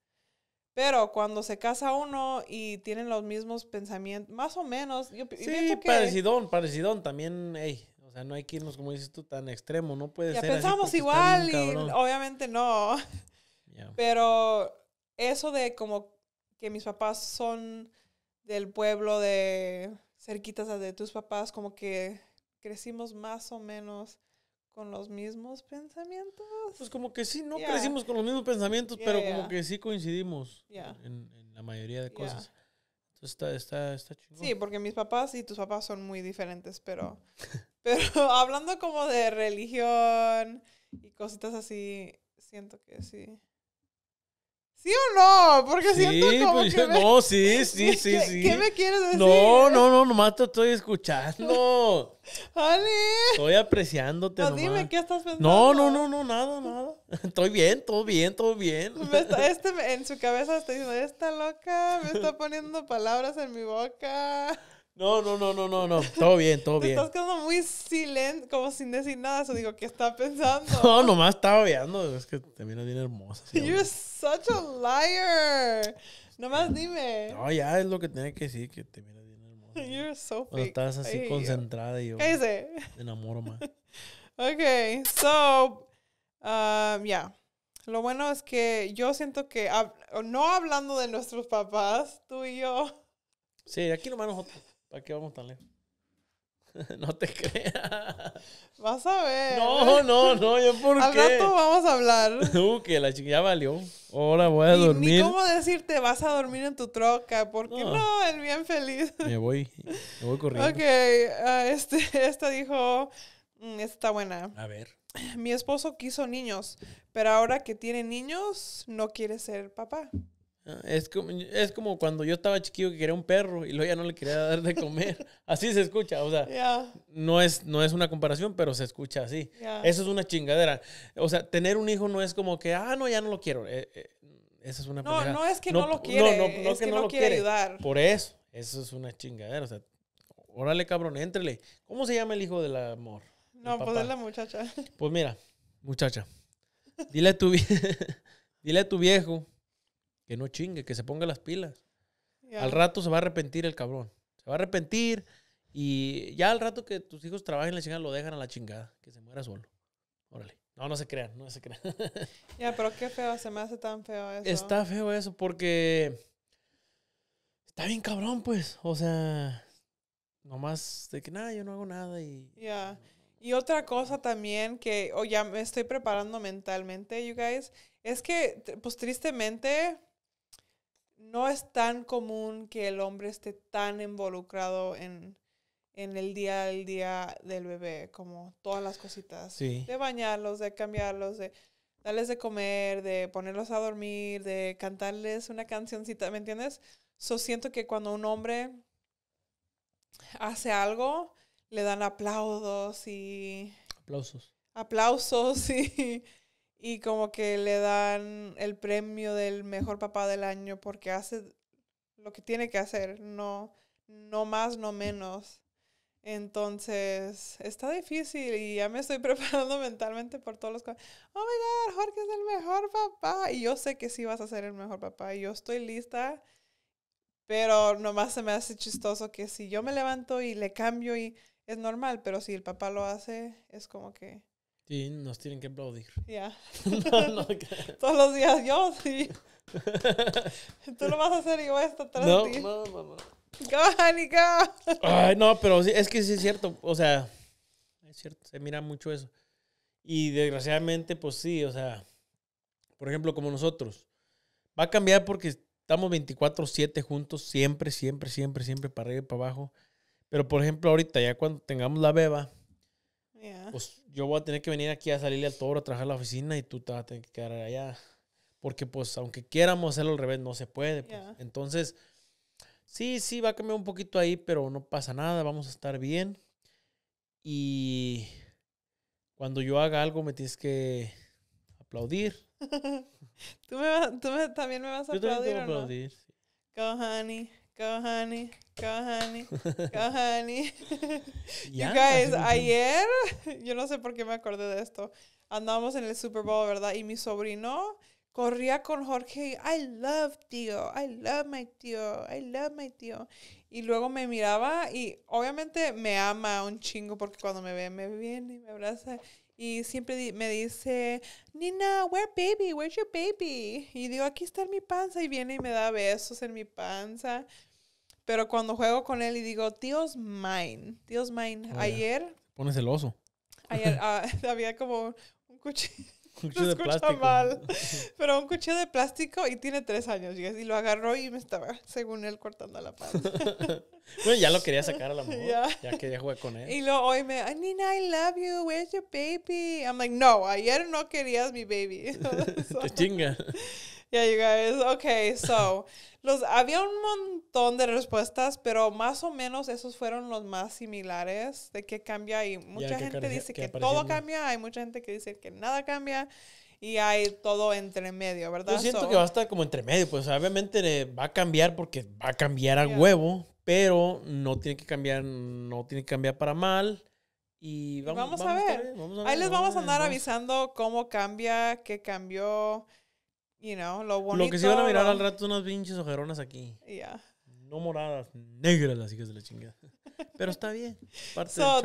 Pero cuando se casa uno y tienen los mismos pensamientos, más o menos, yo, sí, parecidón, parecidón, también, no hay que irnos, como dices tú, tan extremo, no puede ya ser. Ya pensamos igual y obviamente no. Pero eso de como que mis papás son del pueblo de cerquitas de tus papás, como que crecimos más o menos con los mismos pensamientos. Pues como que sí, no crecimos con los mismos pensamientos, pero como que sí coincidimos en, la mayoría de cosas. Está, está, está Sí, porque mis papás y tus papás son muy diferentes, pero Pero hablando como de religión y cositas así, siento que sí. ¿Sí o no? Porque siento pues, como No, sí, sí, sí, ¿qué, sí. ¿Qué me quieres decir? No, no, no, nomás te estoy escuchando. Ale. Estoy apreciándote no, dime, ¿qué estás pensando? No, no, no, no, nada, nada. Estoy bien, todo bien, todo bien. Me está, este, en su cabeza está diciendo, esta loca me está poniendo palabras en mi boca. No, no, no, no, no, no. Todo bien, todo bien. Estás quedando muy silencio, como sin decir nada. Eso digo, ¿qué está pensando? No, nomás estaba viendo. Es que te miras bien hermosa. You're such a liar. Nomás dime. No, ya es lo que tenía que decir, que te miras bien hermosa. You're so Cuando estás así concentrada y yo Ese. enamoro más. ok, so, um, yeah. Lo bueno es que yo siento que, no hablando de nuestros papás, tú y yo. Sí, aquí nomás nosotros. Aquí qué vamos tan lejos? No te creas. Vas a ver. No, no, no, yo por qué. Al rato vamos a hablar. Uy, uh, que la chica ya valió. Ahora voy a dormir. Ni cómo decirte, vas a dormir en tu troca, porque no, no el bien feliz. Me voy, me voy corriendo. Ok, ah, este, esta dijo, mm, está buena. A ver. Mi esposo quiso niños, pero ahora que tiene niños, no quiere ser papá. Ah, es como, cuando yo estaba chiquillo que quería un perro y luego ya no le quería dar de comer. así se escucha, o sea, no, es, no es una comparación, pero se escucha así. Eso es una chingadera. O sea, tener un hijo no es como que, ah, no, ya no lo quiero. Eh, eh, esa es una No, no es que no, lo quiere, no, no, es que, no, lo quiere, ayudar. Por eso, eso es una chingadera. O sea, órale, cabrón, éntrele. ¿Cómo se llama el hijo del amor? No, pues es la muchacha. Pues mira, muchacha, dile a tu, dile a tu viejo que no chingue, que se ponga las pilas. Al rato se va a arrepentir el cabrón. Se va a arrepentir y ya al rato que tus hijos trabajen la chingada, lo dejan a la chingada, que se muera solo. Órale. No, no se crean, no se crean. Ya, pero qué feo, se me hace tan feo eso. Está feo eso porque está bien cabrón, pues. O sea, nomás de que nada, yo no hago nada y... Ya. Y otra cosa también que, o ya me estoy preparando mentalmente, you guys, es que, pues tristemente, no es tan común que el hombre esté tan involucrado en, en el día al día del bebé, como todas las cositas. Sí. De bañarlos, de cambiarlos, de darles de comer, de ponerlos a dormir, de cantarles una cancioncita, ¿me entiendes? So siento que cuando un hombre hace algo, le dan aplausos y... Aplausos. Aplausos y y como que le dan el premio del mejor papá del año porque hace lo que tiene que hacer, no, no más, no menos. Entonces, está difícil y ya me estoy preparando mentalmente por todos los... Oh, my God, Jorge es el mejor papá. Y yo sé que sí vas a ser el mejor papá y yo estoy lista, pero nomás se me hace chistoso que si yo me levanto y le cambio y es normal, pero si el papá lo hace, es como que Sí, nos tienen que aplaudir. Ya. Todos los días yo, sí. Tú lo vas a hacer y voy a atrás no, ti. No, no, no. Go, honey, go. Ay, no, pero sí, es que sí es cierto. O sea, es cierto, se mira mucho eso. Y desgraciadamente, pues sí, o sea, por ejemplo, como nosotros, va a cambiar porque estamos 24-7 juntos, siempre, siempre, siempre, siempre, para arriba y para abajo. Pero por ejemplo, ahorita, ya cuando tengamos la beba pues yo voy a tener que venir aquí a salirle al toro a trabajar la oficina y tú te vas a tener que quedar allá. Porque pues aunque quieramos hacerlo al revés, no se puede. Pues. Entonces, sí, sí, va a cambiar un poquito ahí, pero no pasa nada, vamos a estar bien. Y cuando yo haga algo me tienes que aplaudir. ¿Tú, me también me vas a aplaudir. te Go, honey. Go, honey. Go, honey. you guys, ayer, yo no sé por qué me acordé de esto. Andábamos en el Super Bowl, ¿verdad? Y mi sobrino corría con Jorge. I love tío. I love my tío. I love my tío. Y luego me miraba y obviamente me ama un chingo porque cuando me ve, me viene y me abraza. Y siempre me dice, Nina, where baby? Where's your baby? Y digo, aquí está en mi panza. Y viene y me da besos en mi panza. Pero cuando juego con él y digo, Dios mine, Dios mine, oh, ayer. Pones el oso. Ayer ah, había como un cuchillo. Cuchillo de plástico. mal. Pero un cuchillo de plástico y tiene tres años, Y lo agarró y me estaba, según él, cortando la pata. bueno, ya lo quería sacar a la mejor. que Ya quería jugar con él. Y luego hoy me, Nina, I love you. Where's your baby? I'm like, no, ayer no querías mi baby. Te chinga. Yeah, you guys. Okay, so los había un montón de respuestas, pero más o menos esos fueron los más similares de qué cambia y mucha gente dice que, todo cambia, hay mucha gente que dice que nada cambia y hay todo entre medio, ¿verdad? Yo siento que va a estar como entre medio, pues obviamente eh, va a cambiar porque va a cambiar a huevo, pero no tiene que cambiar, no tiene que cambiar para mal. Y vamos, a, ver. vamos a ver. Ahí les vamos a andar avisando cómo cambia, qué cambió lo que se van a mirar al rato unas pinches ojeronas aquí. No moradas, negras las hijas de la chingada. Pero está bien.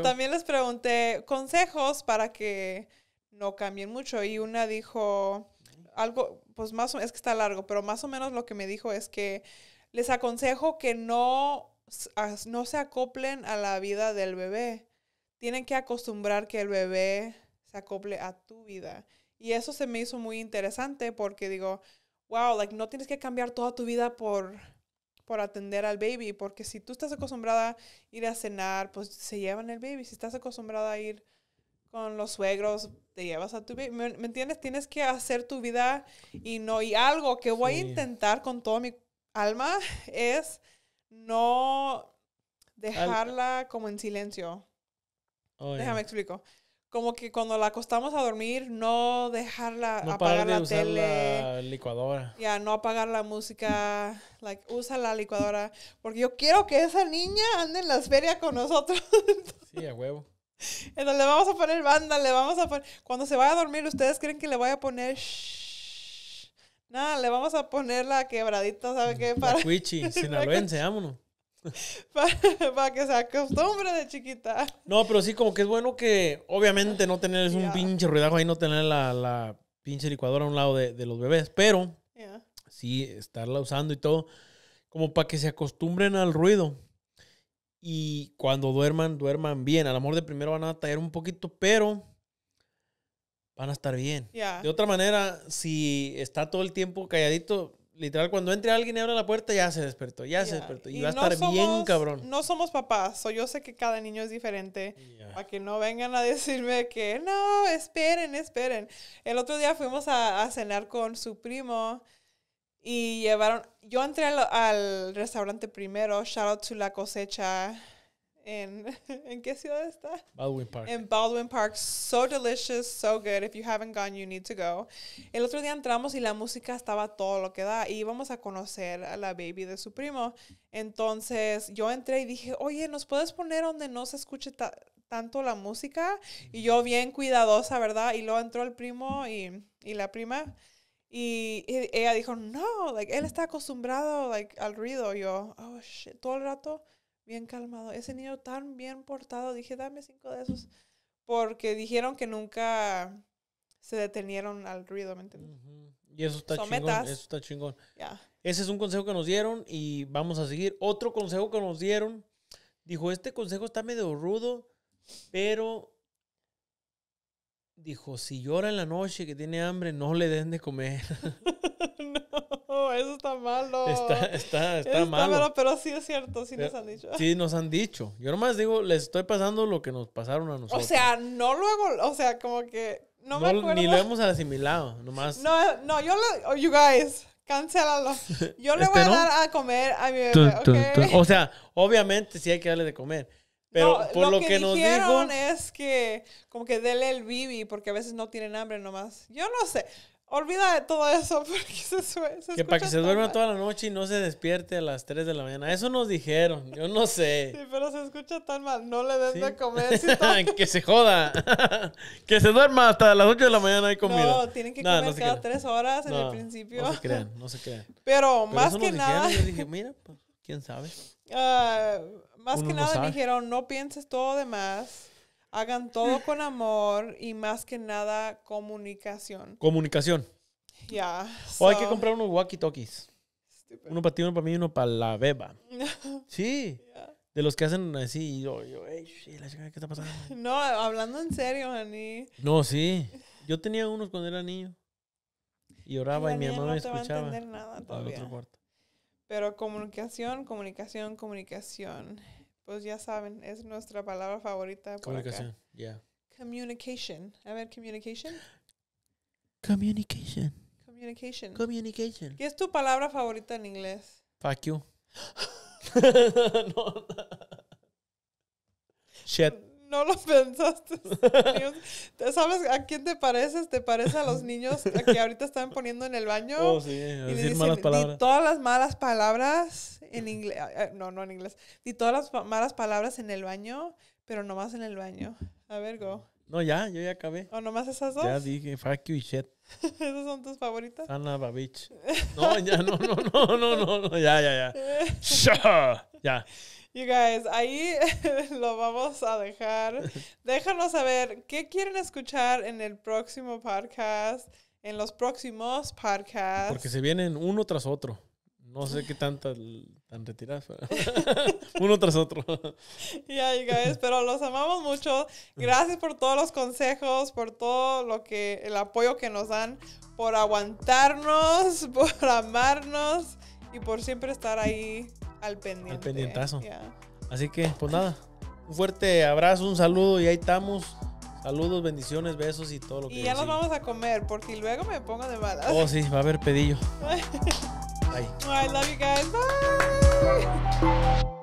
también les pregunté consejos para que no cambien mucho. Y una dijo algo, pues más o es que está largo, pero más o menos lo que me dijo es que les aconsejo que no, no se acoplen a la vida del bebé. Tienen que acostumbrar que el bebé se acople a tu vida. Y eso se me hizo muy interesante porque digo, wow, like, no tienes que cambiar toda tu vida por, por atender al baby, porque si tú estás acostumbrada a ir a cenar, pues se llevan el baby. Si estás acostumbrada a ir con los suegros, te llevas a tu baby. ¿Me, entiendes? Tienes que hacer tu vida y no. Y algo que voy a intentar con todo mi alma es no dejarla como en silencio. Déjame yeah. explico como que cuando la acostamos a dormir, no dejarla apagar la tele. licuadora. Ya, no apagar la música. Like, usa la licuadora. Porque yo quiero que esa niña ande en las ferias con nosotros. sí, a huevo. Entonces le vamos a poner banda, le vamos a poner. Cuando se vaya a dormir, ¿ustedes creen que le voy a poner Nada, le vamos a poner la quebradita, ¿sabe qué? Para... La sinaloense, vámonos. para, que se acostumbre de chiquita. No, pero sí, como que es bueno que, obviamente, no tener un pinche ruidajo ahí, no tener la, la pinche licuadora a un lado de, los bebés, pero sí, estarla usando y todo, como para que se acostumbren al ruido. Y cuando duerman, duerman bien. Al amor de primero van a tallar un poquito, pero van a estar bien. De otra manera, si está todo el tiempo calladito, Literal, cuando entre alguien y abre la puerta, ya se despertó, ya se despertó. Y, va a estar bien cabrón. No somos papás, o yo sé que cada niño es diferente. Para que no vengan a decirme que, no, esperen, esperen. El otro día fuimos a, cenar con su primo y llevaron. Yo entré al, al, restaurante primero, shout out to la cosecha. ¿En ¿en qué ciudad está? Baldwin Park. En Baldwin Park, so delicious, so good. If you haven't gone, you need to go. El otro día entramos y la música estaba todo lo que da y íbamos a conocer a la baby de su primo. Entonces yo entré y dije, oye, ¿nos puedes poner donde no se escuche tanto la música? Y yo bien cuidadosa, ¿verdad? Y luego entró el primo y, y la prima. Y ella dijo, no, like, él está acostumbrado like, al ruido. yo, oh, shit, todo el rato bien calmado. Ese niño tan bien portado, dije, dame cinco de esos. Porque dijeron que nunca se detenieron al ruido, ¿me entiendes? Y eso está chingón. Eso está chingón. Ese es un consejo que nos dieron y vamos a seguir. Otro consejo que nos dieron, dijo, este consejo está medio rudo, pero dijo, si llora en la noche que tiene hambre, no le den de comer. Oh, eso está malo. Está, está, está, malo. Pero sí es cierto, sí nos han dicho. Sí nos han dicho. Yo nomás digo, les estoy pasando lo que nos pasaron a nosotros. O sea, no luego, o sea, como que no, me acuerdo. Ni lo hemos asimilado, nomás. No, no, yo lo, oh, you guys, cancélalo. Yo le voy a dar a comer a mi bebé, O sea, obviamente sí hay que darle de comer. Pero por lo, que, nos dijeron es que como que dele el bibi porque a veces no tienen hambre nomás. Yo no sé. Olvida de todo eso porque se, suele... Que para que se duerma toda la noche y no se despierte a las 3 de la mañana. Eso nos dijeron, yo no sé. Sí, pero se escucha tan mal. No le des de comer. que se joda. que se duerma hasta las 8 de la mañana y comida. No, tienen que comer cada 3 horas en el principio. No se crean, no se crean. Pero, más que nada. Dijeron, yo dije, mira, pues, quién sabe. Ah, más que nada me dijeron, no pienses todo de más Hagan todo con amor y más que nada comunicación. Comunicación. Ya. o hay que comprar unos walkie-talkies. Uno para ti, uno para mí, uno para la beba. Sí. De los que hacen así, ¿qué está pasando? No, hablando en serio, Ani. No, sí. Yo tenía unos cuando era niño. Y oraba y, mi mamá no me escuchaba. No entender nada Otro cuarto. Pero comunicación, comunicación, comunicación pues ya saben, es nuestra palabra favorita. Por Comunicación, ya. Yeah. Communication. A ver, communication. Communication. Communication. Communication. ¿Qué es tu palabra favorita en inglés? Fuck you. no. Shit no lo pensaste. ¿Sabes a quién te pareces? Te parece a los niños que ahorita están poniendo en el baño. Oh, sí, y todas las malas palabras en inglés. No, no en inglés. Di todas las malas palabras en el baño, pero nomás en el baño. A ver, go. No, ya, yo ya acabé. ¿O nomás esas dos? Ya dije, fuck you y shit. ¿Esas son tus favoritas? Ana Babich. No, ya, no, no, no, no, no, no, ya, ya, ya. ya. You guys, ahí lo vamos a dejar. Déjanos saber qué quieren escuchar en el próximo podcast, en los próximos podcasts. Porque se vienen uno tras otro. No sé qué tanta tan retiradas. Uno tras otro. yeah, you guys, pero los amamos mucho. Gracias por todos los consejos, por todo lo que el apoyo que nos dan, por aguantarnos, por amarnos y por siempre estar ahí al pendiente. Al pendientazo. Así que, pues nada. Un fuerte abrazo, un saludo y ahí estamos. Saludos, bendiciones, besos y todo lo que Y ya nos vamos a comer porque luego me pongo de malas. Oh, sí, va a haber pedillo. Bye. I love you guys. Bye.